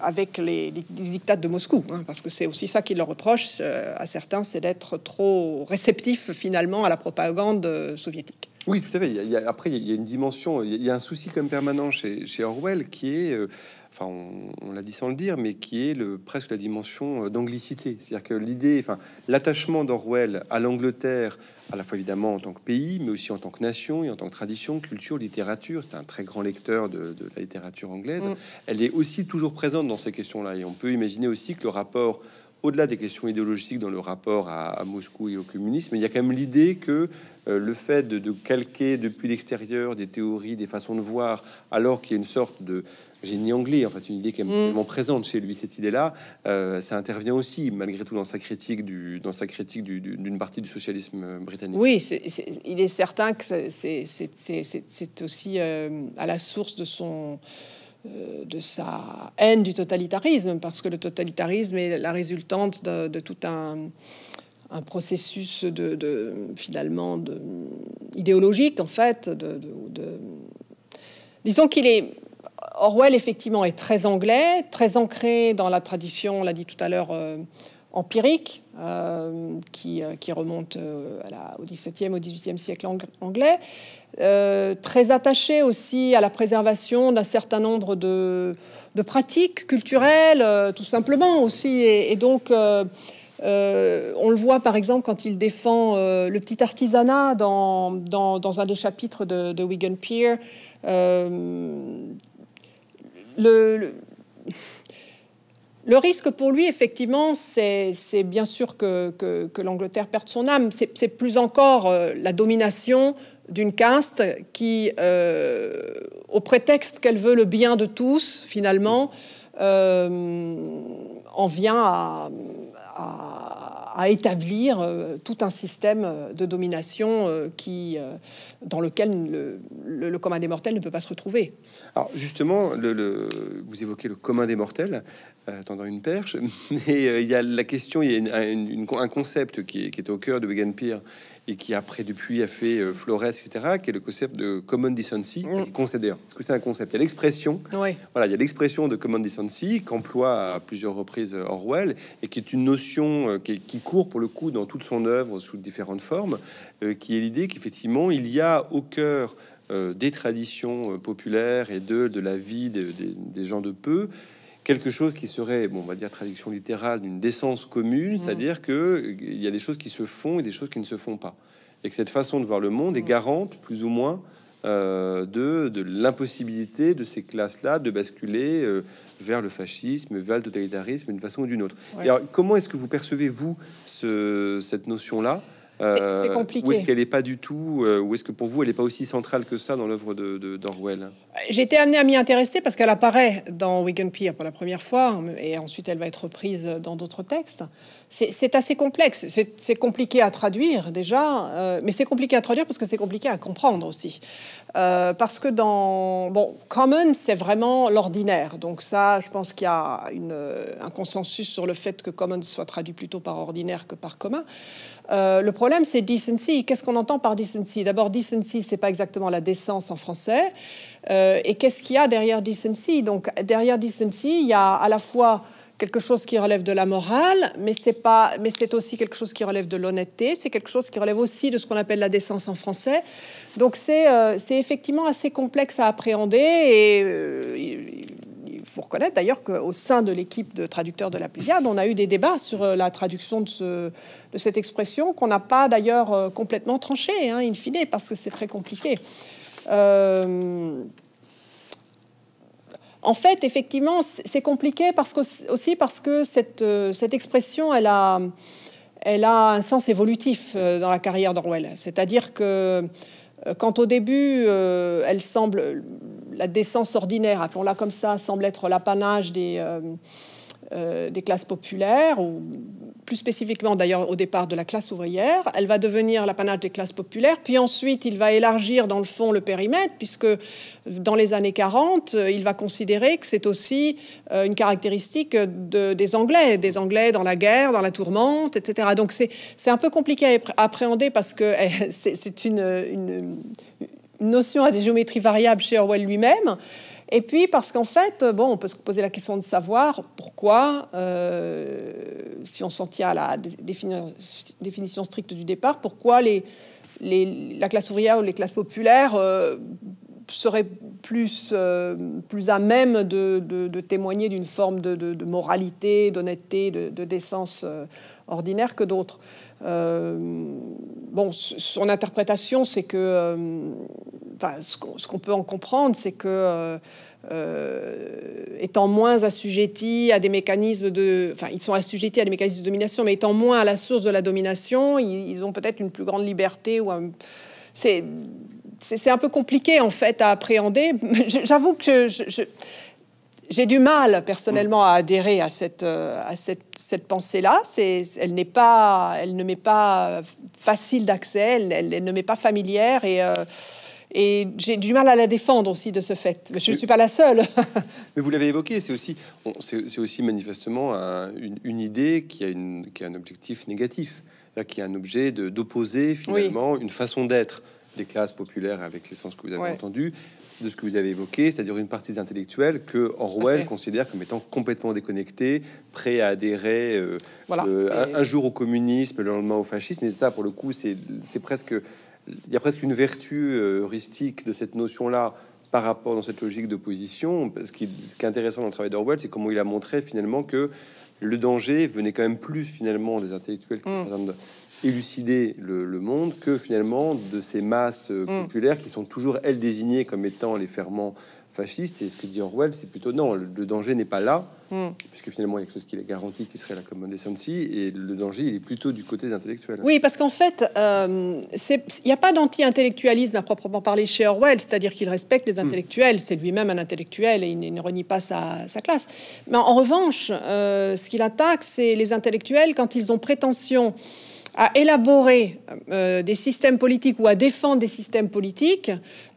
avec les, les, dictats de Moscou, hein, parce que c'est aussi ça qu'ils leur reprochent à certains, c'est d'être trop réceptif finalement à la propagande soviétique. Oui, tout à fait. après, il y a une dimension, il y a un souci comme permanent chez, chez Orwell qui est enfin on, l'a dit sans le dire, mais qui est le, presque la dimension euh, d'anglicité. C'est-à-dire que l'idée, enfin l'attachement d'Orwell à l'Angleterre, à la fois évidemment en tant que pays, mais aussi en tant que nation et en tant que tradition, culture, littérature, c'est un très grand lecteur de, la littérature anglaise, mm. elle est aussi toujours présente dans ces questions-là. Et on peut imaginer aussi que le rapport au-delà des questions idéologiques dans le rapport à, Moscou et au communisme, il y a quand même l'idée que euh, le fait de, calquer depuis l'extérieur des théories, des façons de voir, alors qu'il y a une sorte de génie anglais, enfin c'est une idée qui est vraiment mm. présente chez lui, cette idée-là, euh, ça intervient aussi malgré tout dans sa critique du, dans sa critique d'une partie du socialisme euh, britannique. Oui, il est certain que c'est aussi à la source de son euh, de sa haine du totalitarisme, parce que le totalitarisme est la résultante de, tout un, processus de, finalement idéologique en fait. De, Disons qu'il est Orwell effectivement est très anglais, très ancré dans la tradition, on l'a dit tout à l'heure, euh, empirique, euh, euh, qui, remonte euh, à la, au XVIIe, au XVIIIe siècle anglais, très attaché aussi à la préservation d'un certain nombre de, pratiques culturelles, tout simplement aussi. Et, donc, on le voit par exemple quand il défend le petit artisanat dans, dans, un des chapitres de, Wigan Pier. le le risque pour lui, effectivement, c'est bien sûr que, l'Angleterre perde son âme. C'est plus encore euh, la domination d'une caste qui, euh, au prétexte qu'elle veut le bien de tous, finalement, euh, en vient à, établir tout un système de domination qui, dans lequel le, commun des mortels ne peut pas se retrouver. Alors justement, le, vous évoquez le commun des mortels. Attendant euh, une perche. [laughs] Mais euh, il y a la question, il y a une, un concept qui est, au cœur de Wegan Peer et qui après depuis a fait euh, Flores, etc., qui est le concept de common decency, mm. considère. Est-ce que c'est un concept Il y a l'expression. Voilà, il y a l'expression de common decency qu'emploie à plusieurs reprises euh, Orwell et qui est une notion qui, court pour le coup dans toute son œuvre sous différentes formes, qui est l'idée qu'effectivement il y a au cœur des traditions populaires et de, de la vie des gens de peu, quelque chose qui serait, bon, on va dire traduction littérale, d'une décence commune, mm. c'est-à-dire qu'il euh, y a des choses qui se font et des choses qui ne se font pas, et que cette façon de voir le monde est mm. garante, plus ou moins, euh, de, l'impossibilité de ces classes-là de basculer euh, vers le fascisme, vers le totalitarisme d'une façon ou d'une autre. comment est-ce que vous percevez, vous, cette notion-là euh, compliqué. Ou est-ce qu'elle n'est pas du tout, euh, où ou est-ce que pour vous, elle n'est pas aussi centrale que ça dans l'œuvre d'Orwell de, J'ai été amenée à m'y intéresser parce qu'elle apparaît dans Wigan Pier pour la première fois, et ensuite elle va être reprise dans d'autres textes. C'est assez complexe, c'est compliqué à traduire déjà, euh, mais c'est compliqué à traduire parce que c'est compliqué à comprendre aussi. parce que dans... Bon, common, c'est vraiment l'ordinaire. Donc ça, je pense qu'il y a un consensus sur le fait que common soit traduit plutôt par ordinaire que par commun. Euh, le problème, c'est decency. Qu'est-ce qu'on entend par decency D'abord, decency, c'est pas exactement la décence en français. Euh, et qu'est-ce qu'il y a derrière decency Donc, derrière decency, il y a à la fois quelque chose qui relève de la morale, mais c'est pas, mais c'est aussi quelque chose qui relève de l'honnêteté. C'est quelque chose qui relève aussi de ce qu'on appelle la décence en français. Donc, c'est, euh, c'est effectivement assez complexe à appréhender et il faut reconnaître d'ailleurs qu'au sein de l'équipe de traducteurs de la Pléiade, on a eu des débats sur euh, la traduction de, ce, de cette expression qu'on n'a pas d'ailleurs euh, complètement tranché hein, in fine, parce que c'est très compliqué. Euh, en fait, effectivement, c'est compliqué parce que, aussi parce que cette, cette expression, elle a, elle a un sens évolutif dans la carrière d'Orwell. C'est-à-dire que euh, quand au début, euh, elle semble, la décence ordinaire, appelons-la comme ça, semble être l'apanage des, euh, des classes populaires ou plus spécifiquement d'ailleurs au départ de la classe ouvrière. Elle va devenir l'apanage des classes populaires, puis ensuite il va élargir dans le fond le périmètre, puisque dans les années 40, euh, il va considérer que c'est aussi euh, une caractéristique des Anglais, des Anglais dans la guerre, dans la tourmente, etc. Donc c'est un peu compliqué à appréhender parce que eh, [laughs] c'est une notion à des géométries variables chez Orwell lui-même. Et puis parce qu'en fait, euh, bon, on peut se poser la question de savoir pourquoi, euh, si on s'en tient à la définition stricte du départ, pourquoi les, la classe ouvrière ou les classes populaires euh, seraient plus, plus à même de, témoigner d'une forme de, de moralité, d'honnêteté, de, décence ordinaire que d'autres. bon, son interprétation, c'est que enfin, ce qu'on peut en comprendre, c'est que euh, euh, étant moins assujettis à des mécanismes de, enfin, ils sont assujettis à des mécanismes de domination, mais étant moins à la source de la domination, ils, ont peut-être une plus grande liberté ou c'est c'est un peu compliqué en fait à appréhender. [laughs] J'avoue que j'ai du mal personnellement à adhérer à cette, euh, à cette, cette pensée-là. Elle n'est pas, elle ne m'est pas facile d'accès, elle, ne m'est pas familière et et j'ai du mal à la défendre aussi de ce fait. Mais je ne suis pas la seule. [laughs] mais vous l'avez évoqué, c'est aussi, c'est, aussi manifestement une, idée qui a, une, qui a un objectif négatif, qui a un objet d'opposer finalement une façon d'être des classes populaires avec l'essence que vous avez entendu de ce que vous avez évoqué, c'est-à-dire une partie des intellectuels que Orwell considère comme étant complètement déconnecté, prêt à adhérer euh, euh, un, jour au communisme, le lendemain au fascisme. Et ça, pour le coup, c'est, c'est presque il y a presque une vertu euh, heuristique de cette notion-là par rapport dans cette logique de position. Parce ce qui est intéressant dans le travail d'Orwell, c'est comment il a montré finalement que le danger venait quand même plus finalement des intellectuels qui, tentent mm. élucider le, monde que finalement de ces masses euh, mm. populaires qui sont toujours elles désignées comme étant les ferments fasciste. Et ce que dit Orwell, c'est plutôt non, le danger n'est pas là, hmm. puisque finalement il y a quelque chose qui est garanti, qui serait la common si et le danger, il est plutôt du côté des intellectuels. Oui, parce qu'en fait, euh, il n'y a pas d'anti-intellectualisme à proprement parler chez Orwell, c'est-à-dire qu'il respecte les hmm. intellectuels, c'est lui-même un intellectuel et il ne renie pas sa, classe. Mais en revanche, euh, ce qu'il attaque, c'est les intellectuels quand ils ont prétention à élaborer euh, des systèmes politiques ou à défendre des systèmes politiques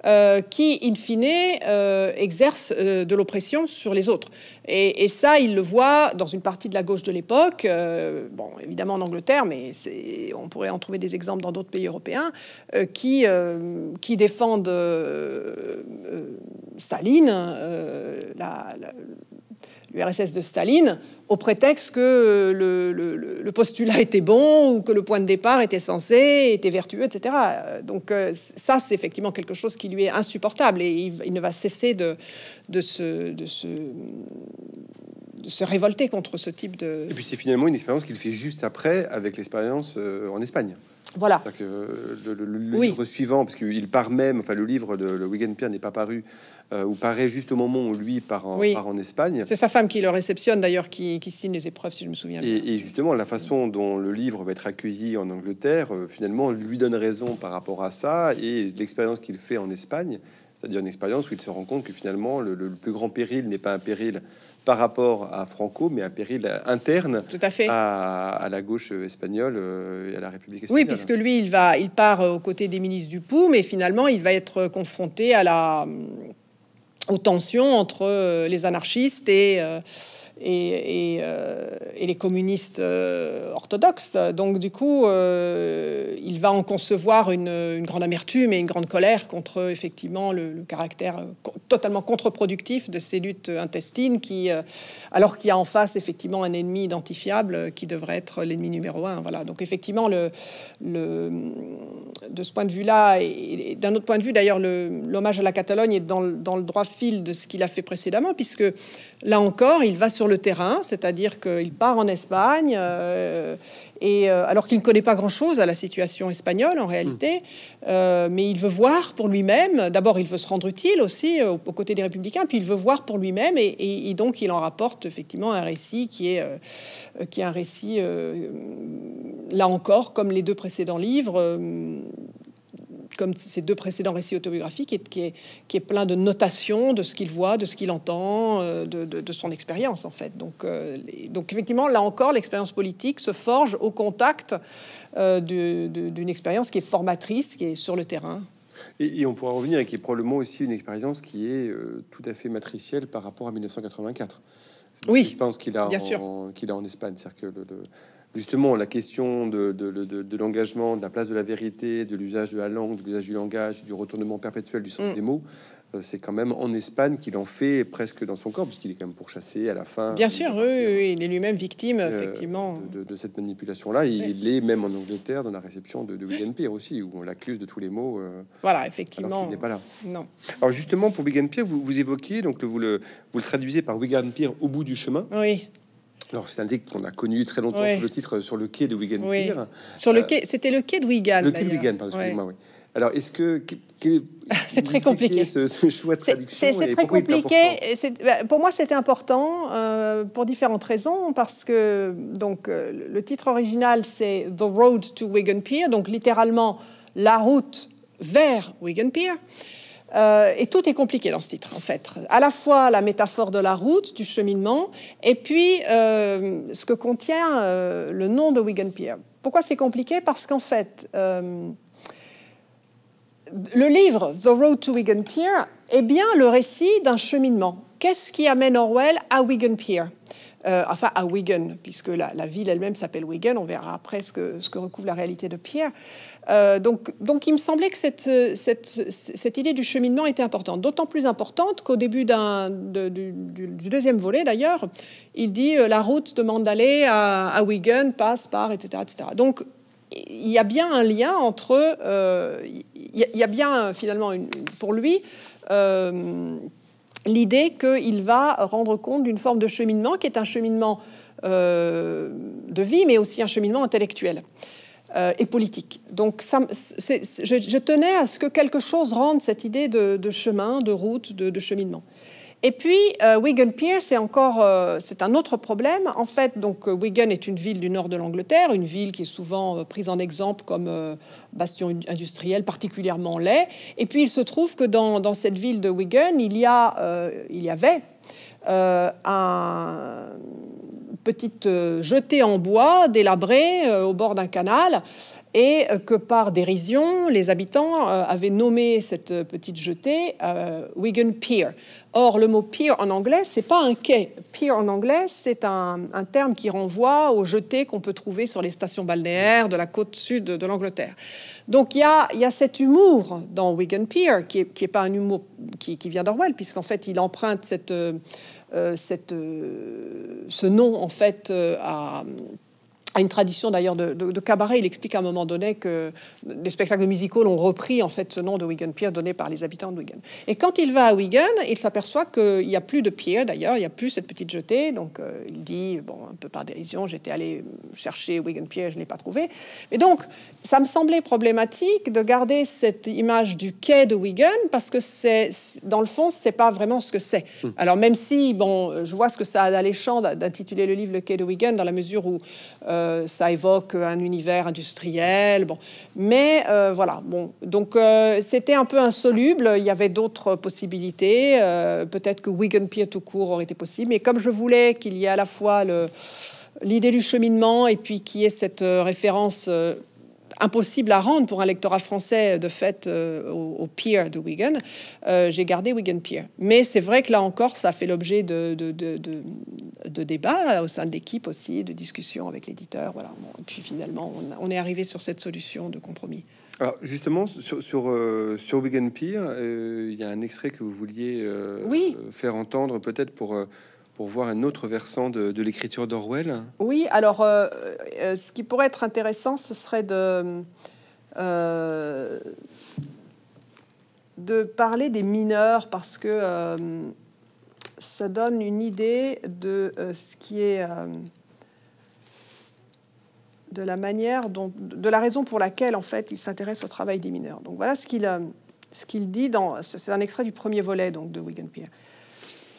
euh, qui, in fine, euh, exercent de l'oppression sur les autres. Et, ça, il le voit dans une partie de la gauche de l'époque, bon, évidemment en Angleterre, mais on pourrait en trouver des exemples dans d'autres pays européens, qui, qui défendent Staline, la l'URSS de Staline, au prétexte que euh, le, postulat était bon ou que le point de départ était censé, était vertueux, etc. Euh, donc euh, ça, c'est effectivement quelque chose qui lui est insupportable et il, ne va cesser de, de, se, de, se, révolter contre ce type de... Et puis c'est finalement une expérience qu'il fait juste après avec l'expérience en Espagne. Voilà. Que le, livre suivant, parce qu'il part même, enfin le livre de le Wigan Pierre n'est pas paru euh, ou paraît juste au moment où lui part en, Espagne. C'est sa femme qui le réceptionne d'ailleurs, qui, signe les épreuves, si je me souviens bien. Et, justement, la façon dont le livre va être accueilli en Angleterre, euh, finalement, lui donne raison par rapport à ça et l'expérience qu'il fait en Espagne, c'est-à-dire une expérience où il se rend compte que finalement, le, plus grand péril n'est pas un péril par rapport à Franco, mais un péril interne Tout à, fait. à, la gauche espagnole euh, et à la République espagnole. Oui, puisque lui, il, va, il part aux côtés des ministres du POU, mais finalement, il va être confronté à la aux tensions entre euh, les anarchistes et, euh, euh, et, les communistes euh, orthodoxes. Donc du coup, euh, il va en concevoir une, grande amertume et une grande colère contre effectivement le, caractère totalement contre-productif de ces luttes intestines, qui, alors qu'il y a en face effectivement un ennemi identifiable qui devrait être l'ennemi numéro un. Voilà. Donc effectivement, le, le, de ce point de vue-là, et, d'un autre point de vue d'ailleurs, l'hommage à la Catalogne est dans, dans le droit fil de ce qu'il a fait précédemment, puisque là encore, il va sur le le terrain, c'est-à-dire qu'il part en Espagne, euh, et, euh, alors qu'il ne connaît pas grand-chose à la situation espagnole en réalité, hmm. euh, mais il veut voir pour lui-même, d'abord il veut se rendre utile aussi aux, côtés des républicains, puis il veut voir pour lui-même, et, et, donc il en rapporte effectivement un récit qui est, qui est un récit, là encore, comme les deux précédents livres comme ces deux précédents récits autobiographiques, qui est, qui est, plein de notations de ce qu'il voit, de ce qu'il entend, euh, de, son expérience en fait. Donc, euh, donc effectivement, là encore, l'expérience politique se forge au contact euh, d'une expérience qui est formatrice, qui est sur le terrain. Et, on pourra revenir, et qui est probablement aussi une expérience qui est tout à fait matricielle par rapport à 1984. Oui, je pense qu'il a, qu'il a en Espagne, c'est-à-dire que le justement la question de, l'engagement, de la place de la vérité, de l'usage de la langue, de l'usage du langage, du retournement perpétuel du sens mm. des mots, euh, c'est quand même en Espagne qu'il en fait presque dans son corps, puisqu'il est quand même pourchassé à la fin. Bien sûr, oui, hein. il est lui-même victime, euh, effectivement. De, cette manipulation-là. Il est même en Angleterre dans la réception de, de William aussi, où on l'accuse de tous les mots. Euh, voilà, effectivement. Il n'est pas là. Non. Alors justement, pour William Pierre, vous, évoquiez, donc vous le, vous traduisez par William Pierre au bout du chemin. Oui. Alors, c'est un titre qu'on a connu très longtemps le titre, euh, sur le quai de Wigan Pier. Sur le euh, quai, c'était le quai de Wigan. Le quai de Wigan, pardon, excusez-moi, oui. Alors, est-ce que [laughs] c'est très compliqué ce, choix de traduction C'est très compliqué. Bah, pour moi, c'était important euh, pour différentes raisons parce que donc le titre original c'est The Road to Wigan Pier, donc littéralement la route vers Wigan Pier. Euh, et tout est compliqué dans ce titre, en fait. À la fois la métaphore de la route, du cheminement, et puis euh, ce que contient euh, le nom de Wigan Pier. Pourquoi c'est compliqué Parce qu'en fait, le livre The Road to Wigan Pier est bien le récit d'un cheminement. Qu'est-ce qui amène Orwell à Wigan Pier euh, enfin à Wigan, puisque la, ville elle-même s'appelle Wigan, on verra après ce que, recouvre la réalité de Pierre. Euh, donc, donc il me semblait que cette, cette, idée du cheminement était importante, d'autant plus importante qu'au début du, deuxième volet d'ailleurs, il dit euh, la route demande d'aller à, Wigan passe par, etc. Donc il y a bien un lien entre, il y, a bien finalement une, pour lui l'idée qu'il va rendre compte d'une forme de cheminement qui est un cheminement euh, de vie, mais aussi un cheminement intellectuel euh, et politique. Donc je, tenais à ce que quelque chose rende cette idée de, chemin, de route, de cheminement. Et puis, euh, Wigan Pier, c'est encore euh, c'est un autre problème. En fait, donc euh, Wigan est une ville du nord de l'Angleterre, une ville qui est souvent prise en exemple comme bastion industriel, particulièrement laid. Et puis, il se trouve que dans, dans cette ville de Wigan, il y, a, il y avait un petite euh, jetée en bois délabrée euh, au bord d'un canal et euh, que par dérision, les habitants avaient nommé cette petite jetée Wigan Pier. Or, le mot pier en anglais, c'est pas un quai. Pier en anglais, c'est un, terme qui renvoie aux jetées qu'on peut trouver sur les stations balnéaires de la côte sud de, l'Angleterre. Donc, il y a, cet humour dans Wigan Pier, qui n'est est pas un humour qui, vient d'Orwell, puisqu'en fait, il emprunte cette... Euh, cette, euh, ce nom en fait à euh, a une tradition d'ailleurs de, cabaret. Il explique à un moment donné que les spectacles musicaux l'ont repris en fait ce nom de Wigan Pier donné par les habitants de Wigan. Et quand il va à Wigan, il s'aperçoit qu'il n'y a plus de pier d'ailleurs, il n'y a plus cette petite jetée. Donc euh, il dit, bon, un peu par dérision, j'étais allé chercher Wigan Pier, je ne l'ai pas trouvé. Mais donc, ça me semblait problématique de garder cette image du quai de Wigan parce que c'est, dans le fond, c'est pas vraiment ce que c'est. Hmm. Alors même si, bon, je vois ce que ça a d'alléchant d'intituler le livre Le quai de Wigan dans la mesure où... Euh, euh, ça évoque un univers industriel. Bon, mais euh, voilà. Bon, donc euh, c'était un peu insoluble. Il y avait d'autres possibilités. Peut-être que Wigan Pier tout court aurait été possible. Mais comme je voulais qu'il y ait à la fois l'idée du cheminement et puis qu'il y ait cette référence impossible à rendre pour un lectorat français de fait euh, au, peer de Wigan. Euh, j'ai gardé Wigan Peer. Mais c'est vrai que là encore, ça fait l'objet de, de, de, débats euh, au sein de l'équipe aussi, de discussions avec l'éditeur. Voilà. Et puis finalement, on, est arrivé sur cette solution de compromis. Alors justement, sur, sur, sur Wigan Peer, il y a un extrait que vous vouliez faire entendre peut-être pour pour voir un autre versant de, l'écriture d'Orwell Oui, alors euh, euh, ce qui pourrait être intéressant, ce serait de, euh, de parler des mineurs, parce que ça donne une idée de ce qui est... de la manière dont, de la raison pour laquelle en fait il s'intéresse au travail des mineurs. Donc voilà ce qu'il ce qu'il dit dans c'est un extrait du premier volet donc de Wigan Pierre.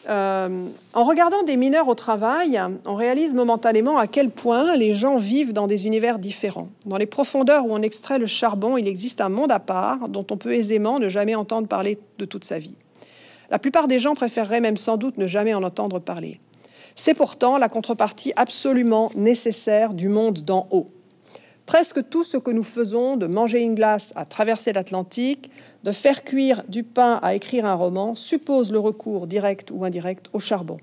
Euh, en regardant des mineurs au travail, on réalise momentanément à quel point les gens vivent dans des univers différents. Dans les profondeurs où on extrait le charbon, il existe un monde à part dont on peut aisément ne jamais entendre parler de toute sa vie. La plupart des gens préféreraient même sans doute ne jamais en entendre parler. C'est pourtant la contrepartie absolument nécessaire du monde d'en haut. Presque tout ce que nous faisons, de manger une glace à traverser l'Atlantique, de faire cuire du pain à écrire un roman, suppose le recours direct ou indirect au charbon.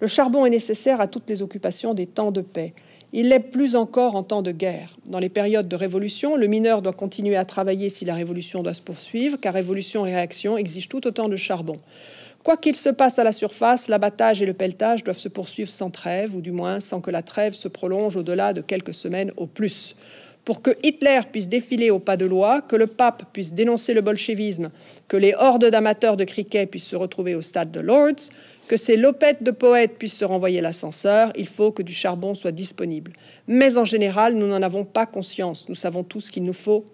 Le charbon est nécessaire à toutes les occupations des temps de paix. Il l'est plus encore en temps de guerre. Dans les périodes de révolution, le mineur doit continuer à travailler si la révolution doit se poursuivre, car révolution et réaction exigent tout autant de charbon. Quoi qu'il se passe à la surface, l'abattage et le pelletage doivent se poursuivre sans trêve, ou du moins sans que la trêve se prolonge au-delà de quelques semaines au plus. Pour que Hitler puisse défiler au pas de loi, que le pape puisse dénoncer le bolchevisme, que les hordes d'amateurs de cricket puissent se retrouver au stade de Lords, que ces lopettes de poètes puissent se renvoyer l'ascenseur, il faut que du charbon soit disponible. Mais en général, nous n'en avons pas conscience. Nous savons tous qu'il nous faut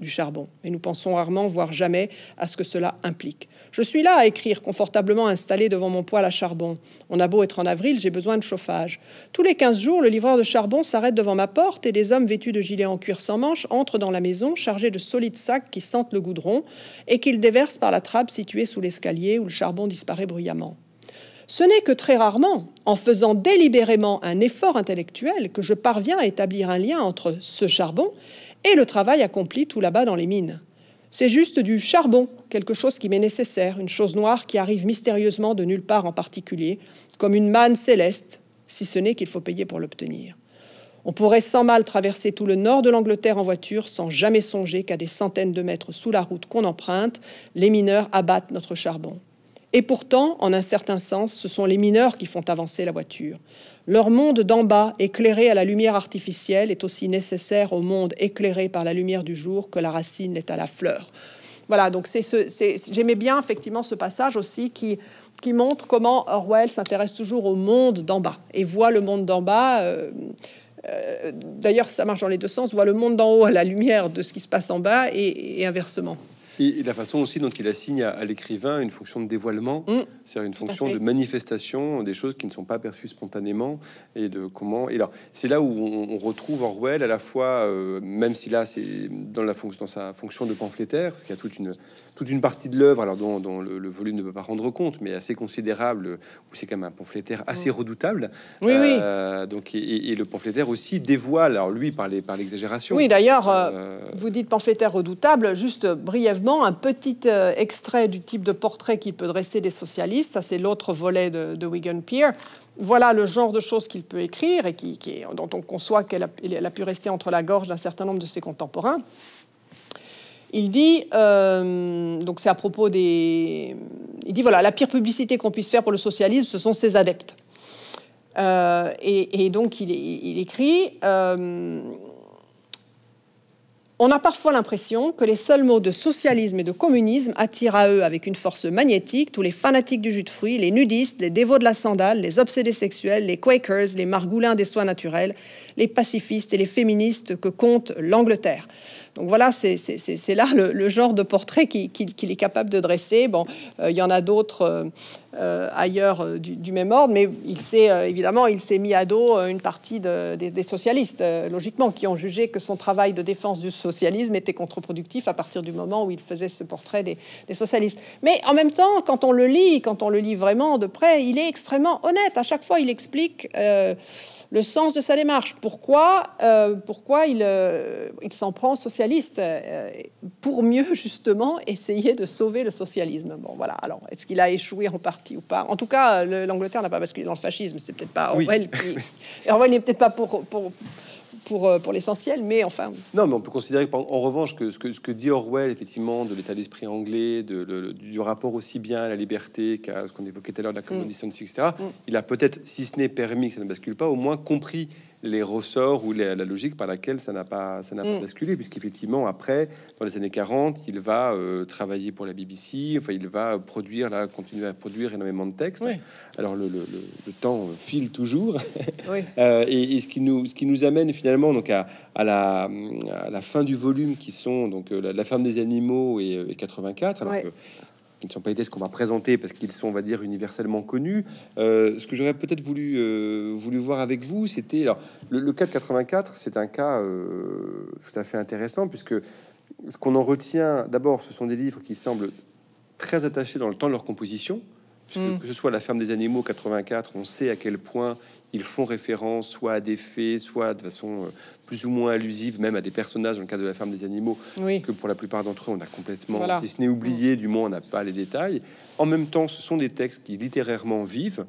du charbon, et nous pensons rarement, voire jamais, à ce que cela implique. Je suis là à écrire, confortablement installé devant mon poêle à charbon. On a beau être en avril, j'ai besoin de chauffage. Tous les quinze jours, le livreur de charbon s'arrête devant ma porte et des hommes vêtus de gilets en cuir sans manches entrent dans la maison chargés de solides sacs qui sentent le goudron et qu'ils déversent par la trappe située sous l'escalier où le charbon disparaît bruyamment. Ce n'est que très rarement, en faisant délibérément un effort intellectuel, que je parviens à établir un lien entre ce charbon et le travail accompli tout là-bas dans les mines. C'est juste du charbon, quelque chose qui m'est nécessaire, une chose noire qui arrive mystérieusement de nulle part en particulier, comme une manne céleste, si ce n'est qu'il faut payer pour l'obtenir. On pourrait sans mal traverser tout le nord de l'Angleterre en voiture sans jamais songer qu'à des centaines de mètres sous la route qu'on emprunte, les mineurs abattent notre charbon. Et pourtant, en un certain sens, ce sont les mineurs qui font avancer la voiture. Leur monde d'en bas, éclairé à la lumière artificielle, est aussi nécessaire au monde éclairé par la lumière du jour que la racine est à la fleur. Voilà, donc c'est j'aimais bien effectivement ce passage aussi qui, montre comment Orwell s'intéresse toujours au monde d'en bas et voit le monde d'en bas. Euh, euh, d'ailleurs, ça marche dans les deux sens, voit le monde d'en haut à la lumière de ce qui se passe en bas et inversement. Et, la façon aussi dont il assigne à, l'écrivain une fonction de dévoilement, mm. c'est-à-dire une fonction de manifestation des choses qui ne sont pas perçues spontanément et de comment. Et alors, c'est là où on, retrouve Orwell à la fois, euh, même si là c'est dans la fonction, dans sa fonction de pamphlétaire, parce qu'il y a toute une toute une partie de l'œuvre, alors dont, le, volume ne peut pas rendre compte, mais assez considérable, où c'est quand même un pamphlétaire mm. assez redoutable. Oui, oui. Euh, donc, et, le pamphlétaire aussi dévoile, alors lui par par l'exagération. Oui, d'ailleurs, euh, vous dites pamphlétaire redoutable, juste brièvement un petit euh, extrait du type de portrait qu'il peut dresser des socialistes. Ça, c'est l'autre volet de, Wigan Pier. Voilà le genre de choses qu'il peut écrire et qui, dont on conçoit qu'elle a, pu rester entre la gorge d'un certain nombre de ses contemporains. Il dit, euh, donc c'est à propos des. Il dit voilà, la pire publicité qu'on puisse faire pour le socialisme, ce sont ses adeptes. Euh, et, donc il écrit on a parfois l'impression que les seuls mots de socialisme et de communisme attirent à eux avec une force magnétique tous les fanatiques du jus de fruits, les nudistes, les dévots de la sandale, les obsédés sexuels, les Quakers, les margoulins des soins naturels, les pacifistes et les féministes que compte l'Angleterre. Donc voilà, c'est là le, genre de portrait qu'il est capable de dresser. Bon, euh, il y en a d'autres euh, euh, ailleurs du, même ordre, mais il s'est évidemment, il s'est mis à dos une partie des, socialistes, logiquement, qui ont jugé que son travail de défense du socialisme était contre-productif à partir du moment où il faisait ce portrait des, socialistes. Mais en même temps, quand on le lit, quand on le lit vraiment de près, il est extrêmement honnête. À chaque fois, il explique le sens de sa démarche. Pourquoi, euh, pourquoi il, euh, il s'en prend socialiste euh, Pour mieux, justement, essayer de sauver le socialisme. Bon, voilà. Alors, est-ce qu'il a échoué en partie ou pas En tout cas, l'Angleterre n'a pas basculé dans le fascisme. C'est peut-être pas Orwell oui. qui. [laughs] Orwell n'est peut-être pas pour, pour euh, pour, l'essentiel, mais enfin. Non, mais on peut considérer en revanche que ce, que dit Orwell, effectivement, de l'état d'esprit anglais, du rapport aussi bien à la liberté qu'à ce qu'on évoquait tout à l'heure de la common mm. etc., mm. il a peut-être, si ce n'est permis que ça ne bascule pas, au moins compris les ressorts ou la logique par laquelle ça n'a pas, ça n'a pas mm. basculé, puisqu'effectivement, après, dans les années 40, il va euh, travailler pour la BBC, enfin, il va produire, là, continuer à produire énormément de textes. Alors, le, le, temps file toujours. [laughs] Euh, et, ce, qui nous, ce qui nous amène finalement donc à, à, la, à la fin du volume qui sont donc euh, La, ferme des animaux et, 84. Alors ne sont pas été ce qu'on va présenter parce qu'ils sont, on va dire, universellement connus. Euh, ce que j'aurais peut-être voulu, euh, voulu voir avec vous, c'était alors le, cas de 84, c'est un cas euh, tout à fait intéressant puisque ce qu'on en retient d'abord, ce sont des livres qui semblent très attachés dans le temps de leur composition. Puisque, mm. Que ce soit La ferme des animaux 84, on sait à quel point ils font référence soit à des faits, soit de façon euh, plus ou moins allusive, même à des personnages, dans le cas de la ferme des animaux, que pour la plupart d'entre eux, on a complètement, si ce n'est oublié, du moins on n'a pas les détails. En même temps, ce sont des textes qui littérairement vivent.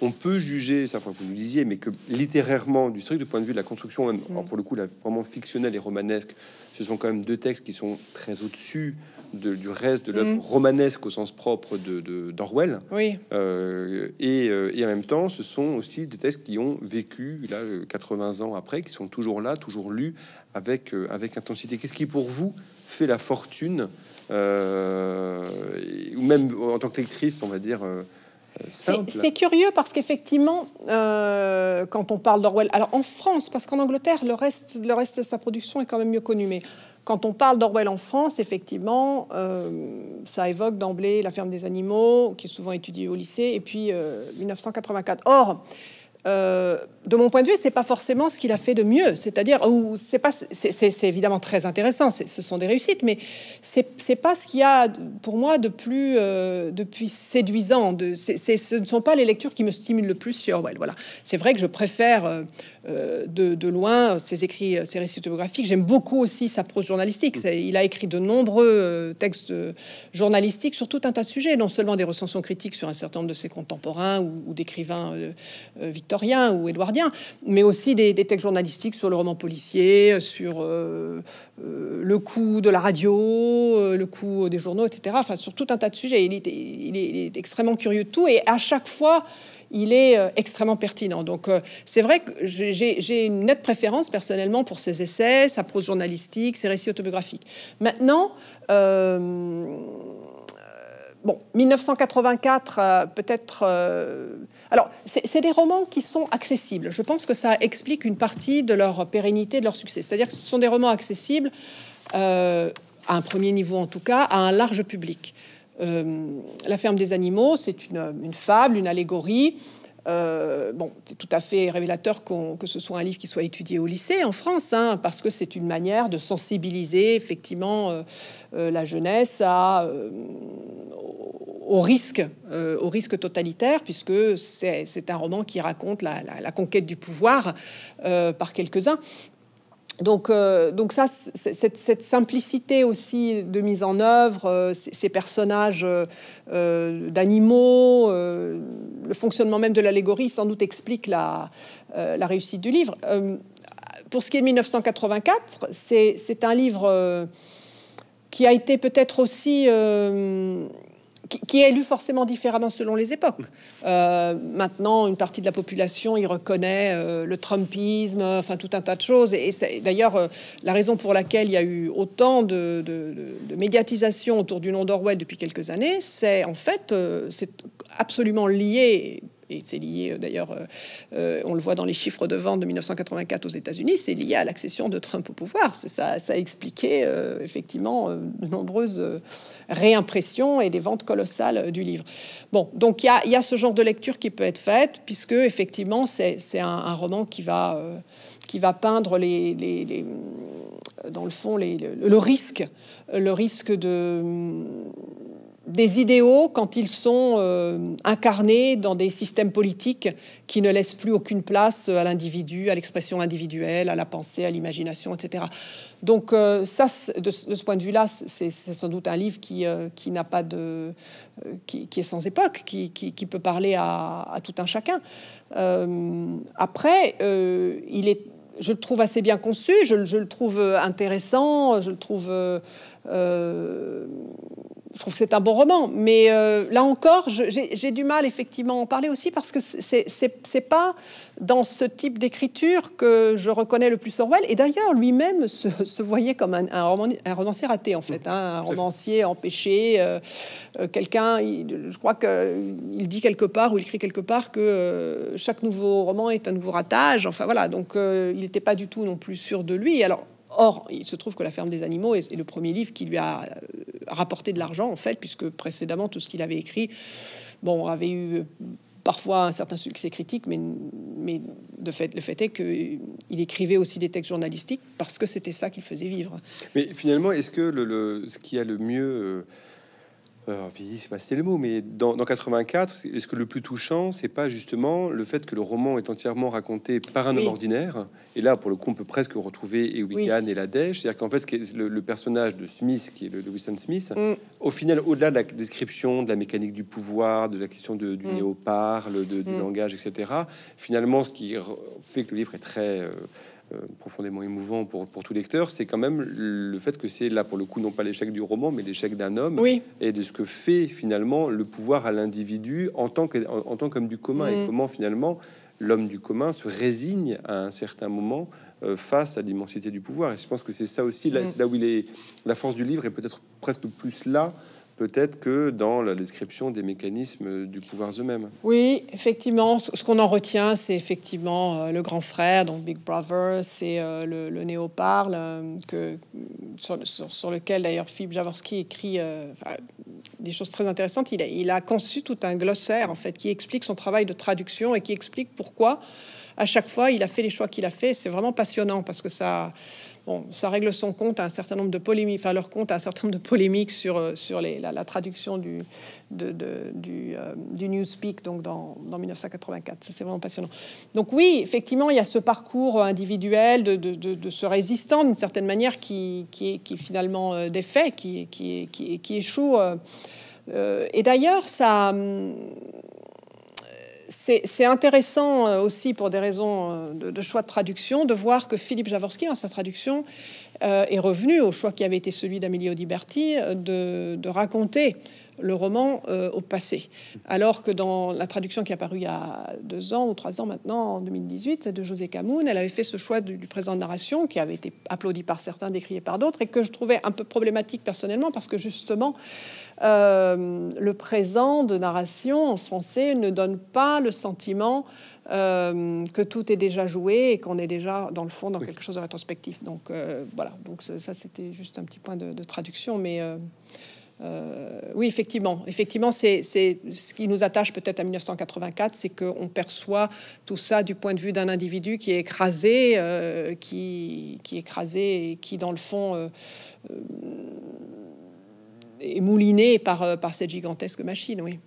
On peut juger, ça fois que vous nous disiez, mais que littérairement, du strict point de vue de la construction, mm. pour le coup, la, vraiment fictionnelle et romanesque, ce sont quand même deux textes qui sont très au-dessus du reste de l'œuvre mm. romanesque au sens propre de, d'Orwell. Oui. Euh, et, euh, et, en même temps, ce sont aussi des textes qui ont vécu là 80 euh, ans après, qui sont toujours là, toujours lus avec, avec intensité. Qu'est-ce qui pour vous fait la fortune, ou même en tant que lectrice, on va dire. C'est curieux parce qu'effectivement, euh, quand on parle d'Orwell, alors en France, parce qu'en Angleterre, le reste, le reste de sa production est quand même mieux connu, mais quand on parle d'Orwell en France, effectivement, euh, ça évoque d'emblée La ferme des animaux, qui est souvent étudiée au lycée, et puis 1984. Euh, Or, euh, de mon point de vue, c'est pas forcément ce qu'il a fait de mieux. C'est-à-dire, ou c'est pas, c'est évidemment très intéressant. Ce sont des réussites, mais c'est pas ce qu'il a pour moi de plus, euh, de séduisant. De, ce ne sont pas les lectures qui me stimulent le plus sur Orwell. Voilà. C'est vrai que je préfère euh, de, de, loin ses écrits, ses récits autobiographiques. J'aime beaucoup aussi sa prose journalistique. Il a écrit de nombreux textes journalistiques sur tout un tas de sujets, non seulement des recensions critiques sur un certain nombre de ses contemporains ou, ou d'écrivains Victor ou édouardien, mais aussi des, textes journalistiques sur le roman policier, sur euh, euh, le coût de la radio, euh, le coût des journaux, etc. Enfin, sur tout un tas de sujets. Il est, il est, extrêmement curieux de tout et à chaque fois, il est extrêmement pertinent. Donc, c'est vrai que j'ai une nette préférence personnellement pour ses essais, sa prose journalistique, ses récits autobiographiques. Maintenant, bon, 1984, euh, peut-être. Euh, alors, c'est des romans qui sont accessibles. Je pense que ça explique une partie de leur pérennité, de leur succès. C'est-à-dire que ce sont des romans accessibles, euh, à un premier niveau en tout cas, à un large public. La ferme des animaux, c'est une, fable, une allégorie. Euh, bon, c'est tout à fait révélateur que ce soit un livre qui soit étudié au lycée en France, hein, parce que c'est une manière de sensibiliser effectivement euh, euh, la jeunesse au risque, au risque totalitaire, puisque c'est un roman qui raconte la conquête du pouvoir par quelques-uns donc, euh, donc ça, cette, simplicité aussi de mise en œuvre, euh, ces, personnages euh, d'animaux, le fonctionnement même de l'allégorie, sans doute explique la, la réussite du livre. pour ce qui est de 1984, c'est un livre qui a été peut-être aussi qui, est élu forcément différemment selon les époques. Euh, maintenant, une partie de la population y reconnaît euh, le Trumpisme, enfin tout un tas de choses. Et, d'ailleurs, euh, la raison pour laquelle il y a eu autant de, médiatisation autour du nom d'Orwell depuis quelques années, c'est en fait, c'est absolument lié et c'est lié euh, d'ailleurs, euh, euh, on le voit dans les chiffres de vente de 1984 aux États-Unis, c'est lié à l'accession de Trump au pouvoir. Ça, ça a expliqué effectivement de nombreuses réimpressions et des ventes colossales du livre. Bon, donc il y, a, ce genre de lecture qui peut être faite, puisque effectivement c'est un, roman qui va, qui va peindre les, dans le fond le, risque, le risque de des idéaux quand ils sont euh, incarnés dans des systèmes politiques qui ne laissent plus aucune place à l'individu, à l'expression individuelle, à la pensée, à l'imagination, etc. Donc euh, ça, de, ce point de vue-là, c'est sans doute un livre qui, euh, n'a pas de, qui, est sans époque, qui, peut parler à, tout un chacun. après, il est je le trouve assez bien conçu, je, le trouve intéressant, je le trouve je trouve que c'est un bon roman, mais euh, là encore, j'ai du mal effectivement à en parler aussi parce que c'est pas dans ce type d'écriture que je reconnais le plus Orwell. Et d'ailleurs, lui-même se, voyait comme un, un, romancier raté en fait, hein, un romancier empêché, euh, euh, quelqu'un. Je crois qu'il dit quelque part ou il écrit quelque part que chaque nouveau roman est un nouveau ratage. Enfin voilà, donc il n'était pas du tout non plus sûr de lui. Alors Or, il se trouve que La ferme des animaux est, le premier livre qui lui a rapporter de l'argent en fait, puisque précédemment tout ce qu'il avait écrit, bon, avait eu euh, parfois un certain succès critique, mais, mais de fait, le fait est qu'il écrivait aussi des textes journalistiques parce que c'était ça qu'il faisait vivre. Mais finalement, est-ce que le, ce qui a le mieux euh, euh, alors, physique, c'est pas c'est le mot, mais dans, 84, est-ce que le plus touchant, c'est pas justement le fait que le roman est entièrement raconté par un homme ordinaire Et là, pour le coup, on peut presque retrouver et et la C'est-à-dire qu'en fait, ce le, personnage de Smith, qui est le de Winston Smith, mm. au final, au-delà de la description de la mécanique du pouvoir, de la question du mm. parle de, du mm. langage, etc., finalement, ce qui fait que le livre est très. Euh, euh, profondément émouvant pour, tout lecteur, c'est quand même le fait que c'est là pour le coup non pas l'échec du roman, mais l'échec d'un homme et de ce que fait finalement le pouvoir à l'individu en tant que en, tant qu'homme du commun et mm. comment finalement l'homme du commun se résigne à un certain moment euh, face à l'immensité du pouvoir. Et je pense que c'est ça aussi là, mm. où il est la force du livre est peut-être presque plus là peut-être que dans la description des mécanismes du pouvoir eux-mêmes. Oui, effectivement, ce qu'on en retient, c'est effectivement euh, le grand frère, donc Big Brother, c'est euh, le, néo néoparle, euh, que, sur, lequel d'ailleurs Philippe Jaworski écrit des choses très intéressantes. Il a, il a conçu tout un glossaire, en fait, qui explique son travail de traduction et qui explique pourquoi, à chaque fois, il a fait les choix qu'il a fait. C'est vraiment passionnant parce que ça... Bon, ça règle son compte à un certain nombre de polémiques, enfin leur compte à un certain nombre de polémiques sur, euh, sur la, traduction du, euh, du, Newspeak donc dans, dans 1984. C'est vraiment passionnant. Donc oui, effectivement, il y a ce parcours euh, individuel de, de ce résistant d'une certaine manière qui, qui, est, qui finalement défait, qui, qui, qui, qui échoue. et d'ailleurs, ça hum, c'est intéressant euh, aussi pour des raisons euh, de, choix de traduction de voir que Philippe Javorski, dans sa traduction, euh, est revenu au choix qui avait été celui d'Amelio Diberti de, raconter le roman euh, au passé. Alors que dans la traduction qui est apparue il y a deux ans ou trois ans maintenant, en 2018, de José Camoun, elle avait fait ce choix du, présent de narration qui avait été applaudi par certains, décrié par d'autres, et que je trouvais un peu problématique personnellement parce que justement, euh, le présent de narration en français ne donne pas le sentiment euh, que tout est déjà joué et qu'on est déjà dans le fond dans quelque chose de rétrospectif. Donc voilà, donc ça c'était juste un petit point de, de traduction, mais euh, oui, effectivement, effectivement, c'est ce qui nous attache peut-être à 1984, c'est qu'on perçoit tout ça du point de vue d'un individu qui est écrasé, euh, qui, écrasé et qui, dans le fond, euh, est mouliné par, par cette gigantesque machine, oui.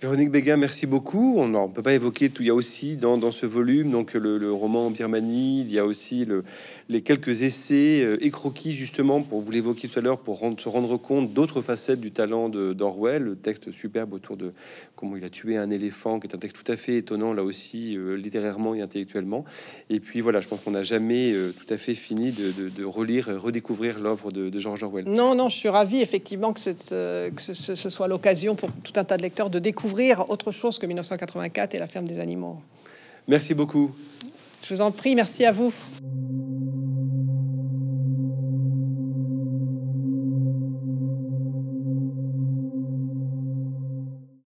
Véronique Béguin, merci beaucoup. On ne peut pas évoquer tout. Il y a aussi dans, ce volume donc le, roman en Birmanie, il y a aussi le, les quelques essais et euh, croquis, justement pour vous l'évoquer tout à l'heure pour rendre, se rendre compte d'autres facettes du talent d'Orwell, le texte superbe autour de, comment il a tué un éléphant, qui est un texte tout à fait étonnant, là aussi, euh, littérairement et intellectuellement. Et puis voilà, je pense qu'on n'a jamais euh, tout à fait fini de, de relire, redécouvrir l'œuvre de, George Orwell. Non, non, je suis ravi effectivement que, ce soit l'occasion pour tout un tas de lecteurs de découvrir autre chose que 1984 et la ferme des animaux. Merci beaucoup. Je vous en prie, merci à vous.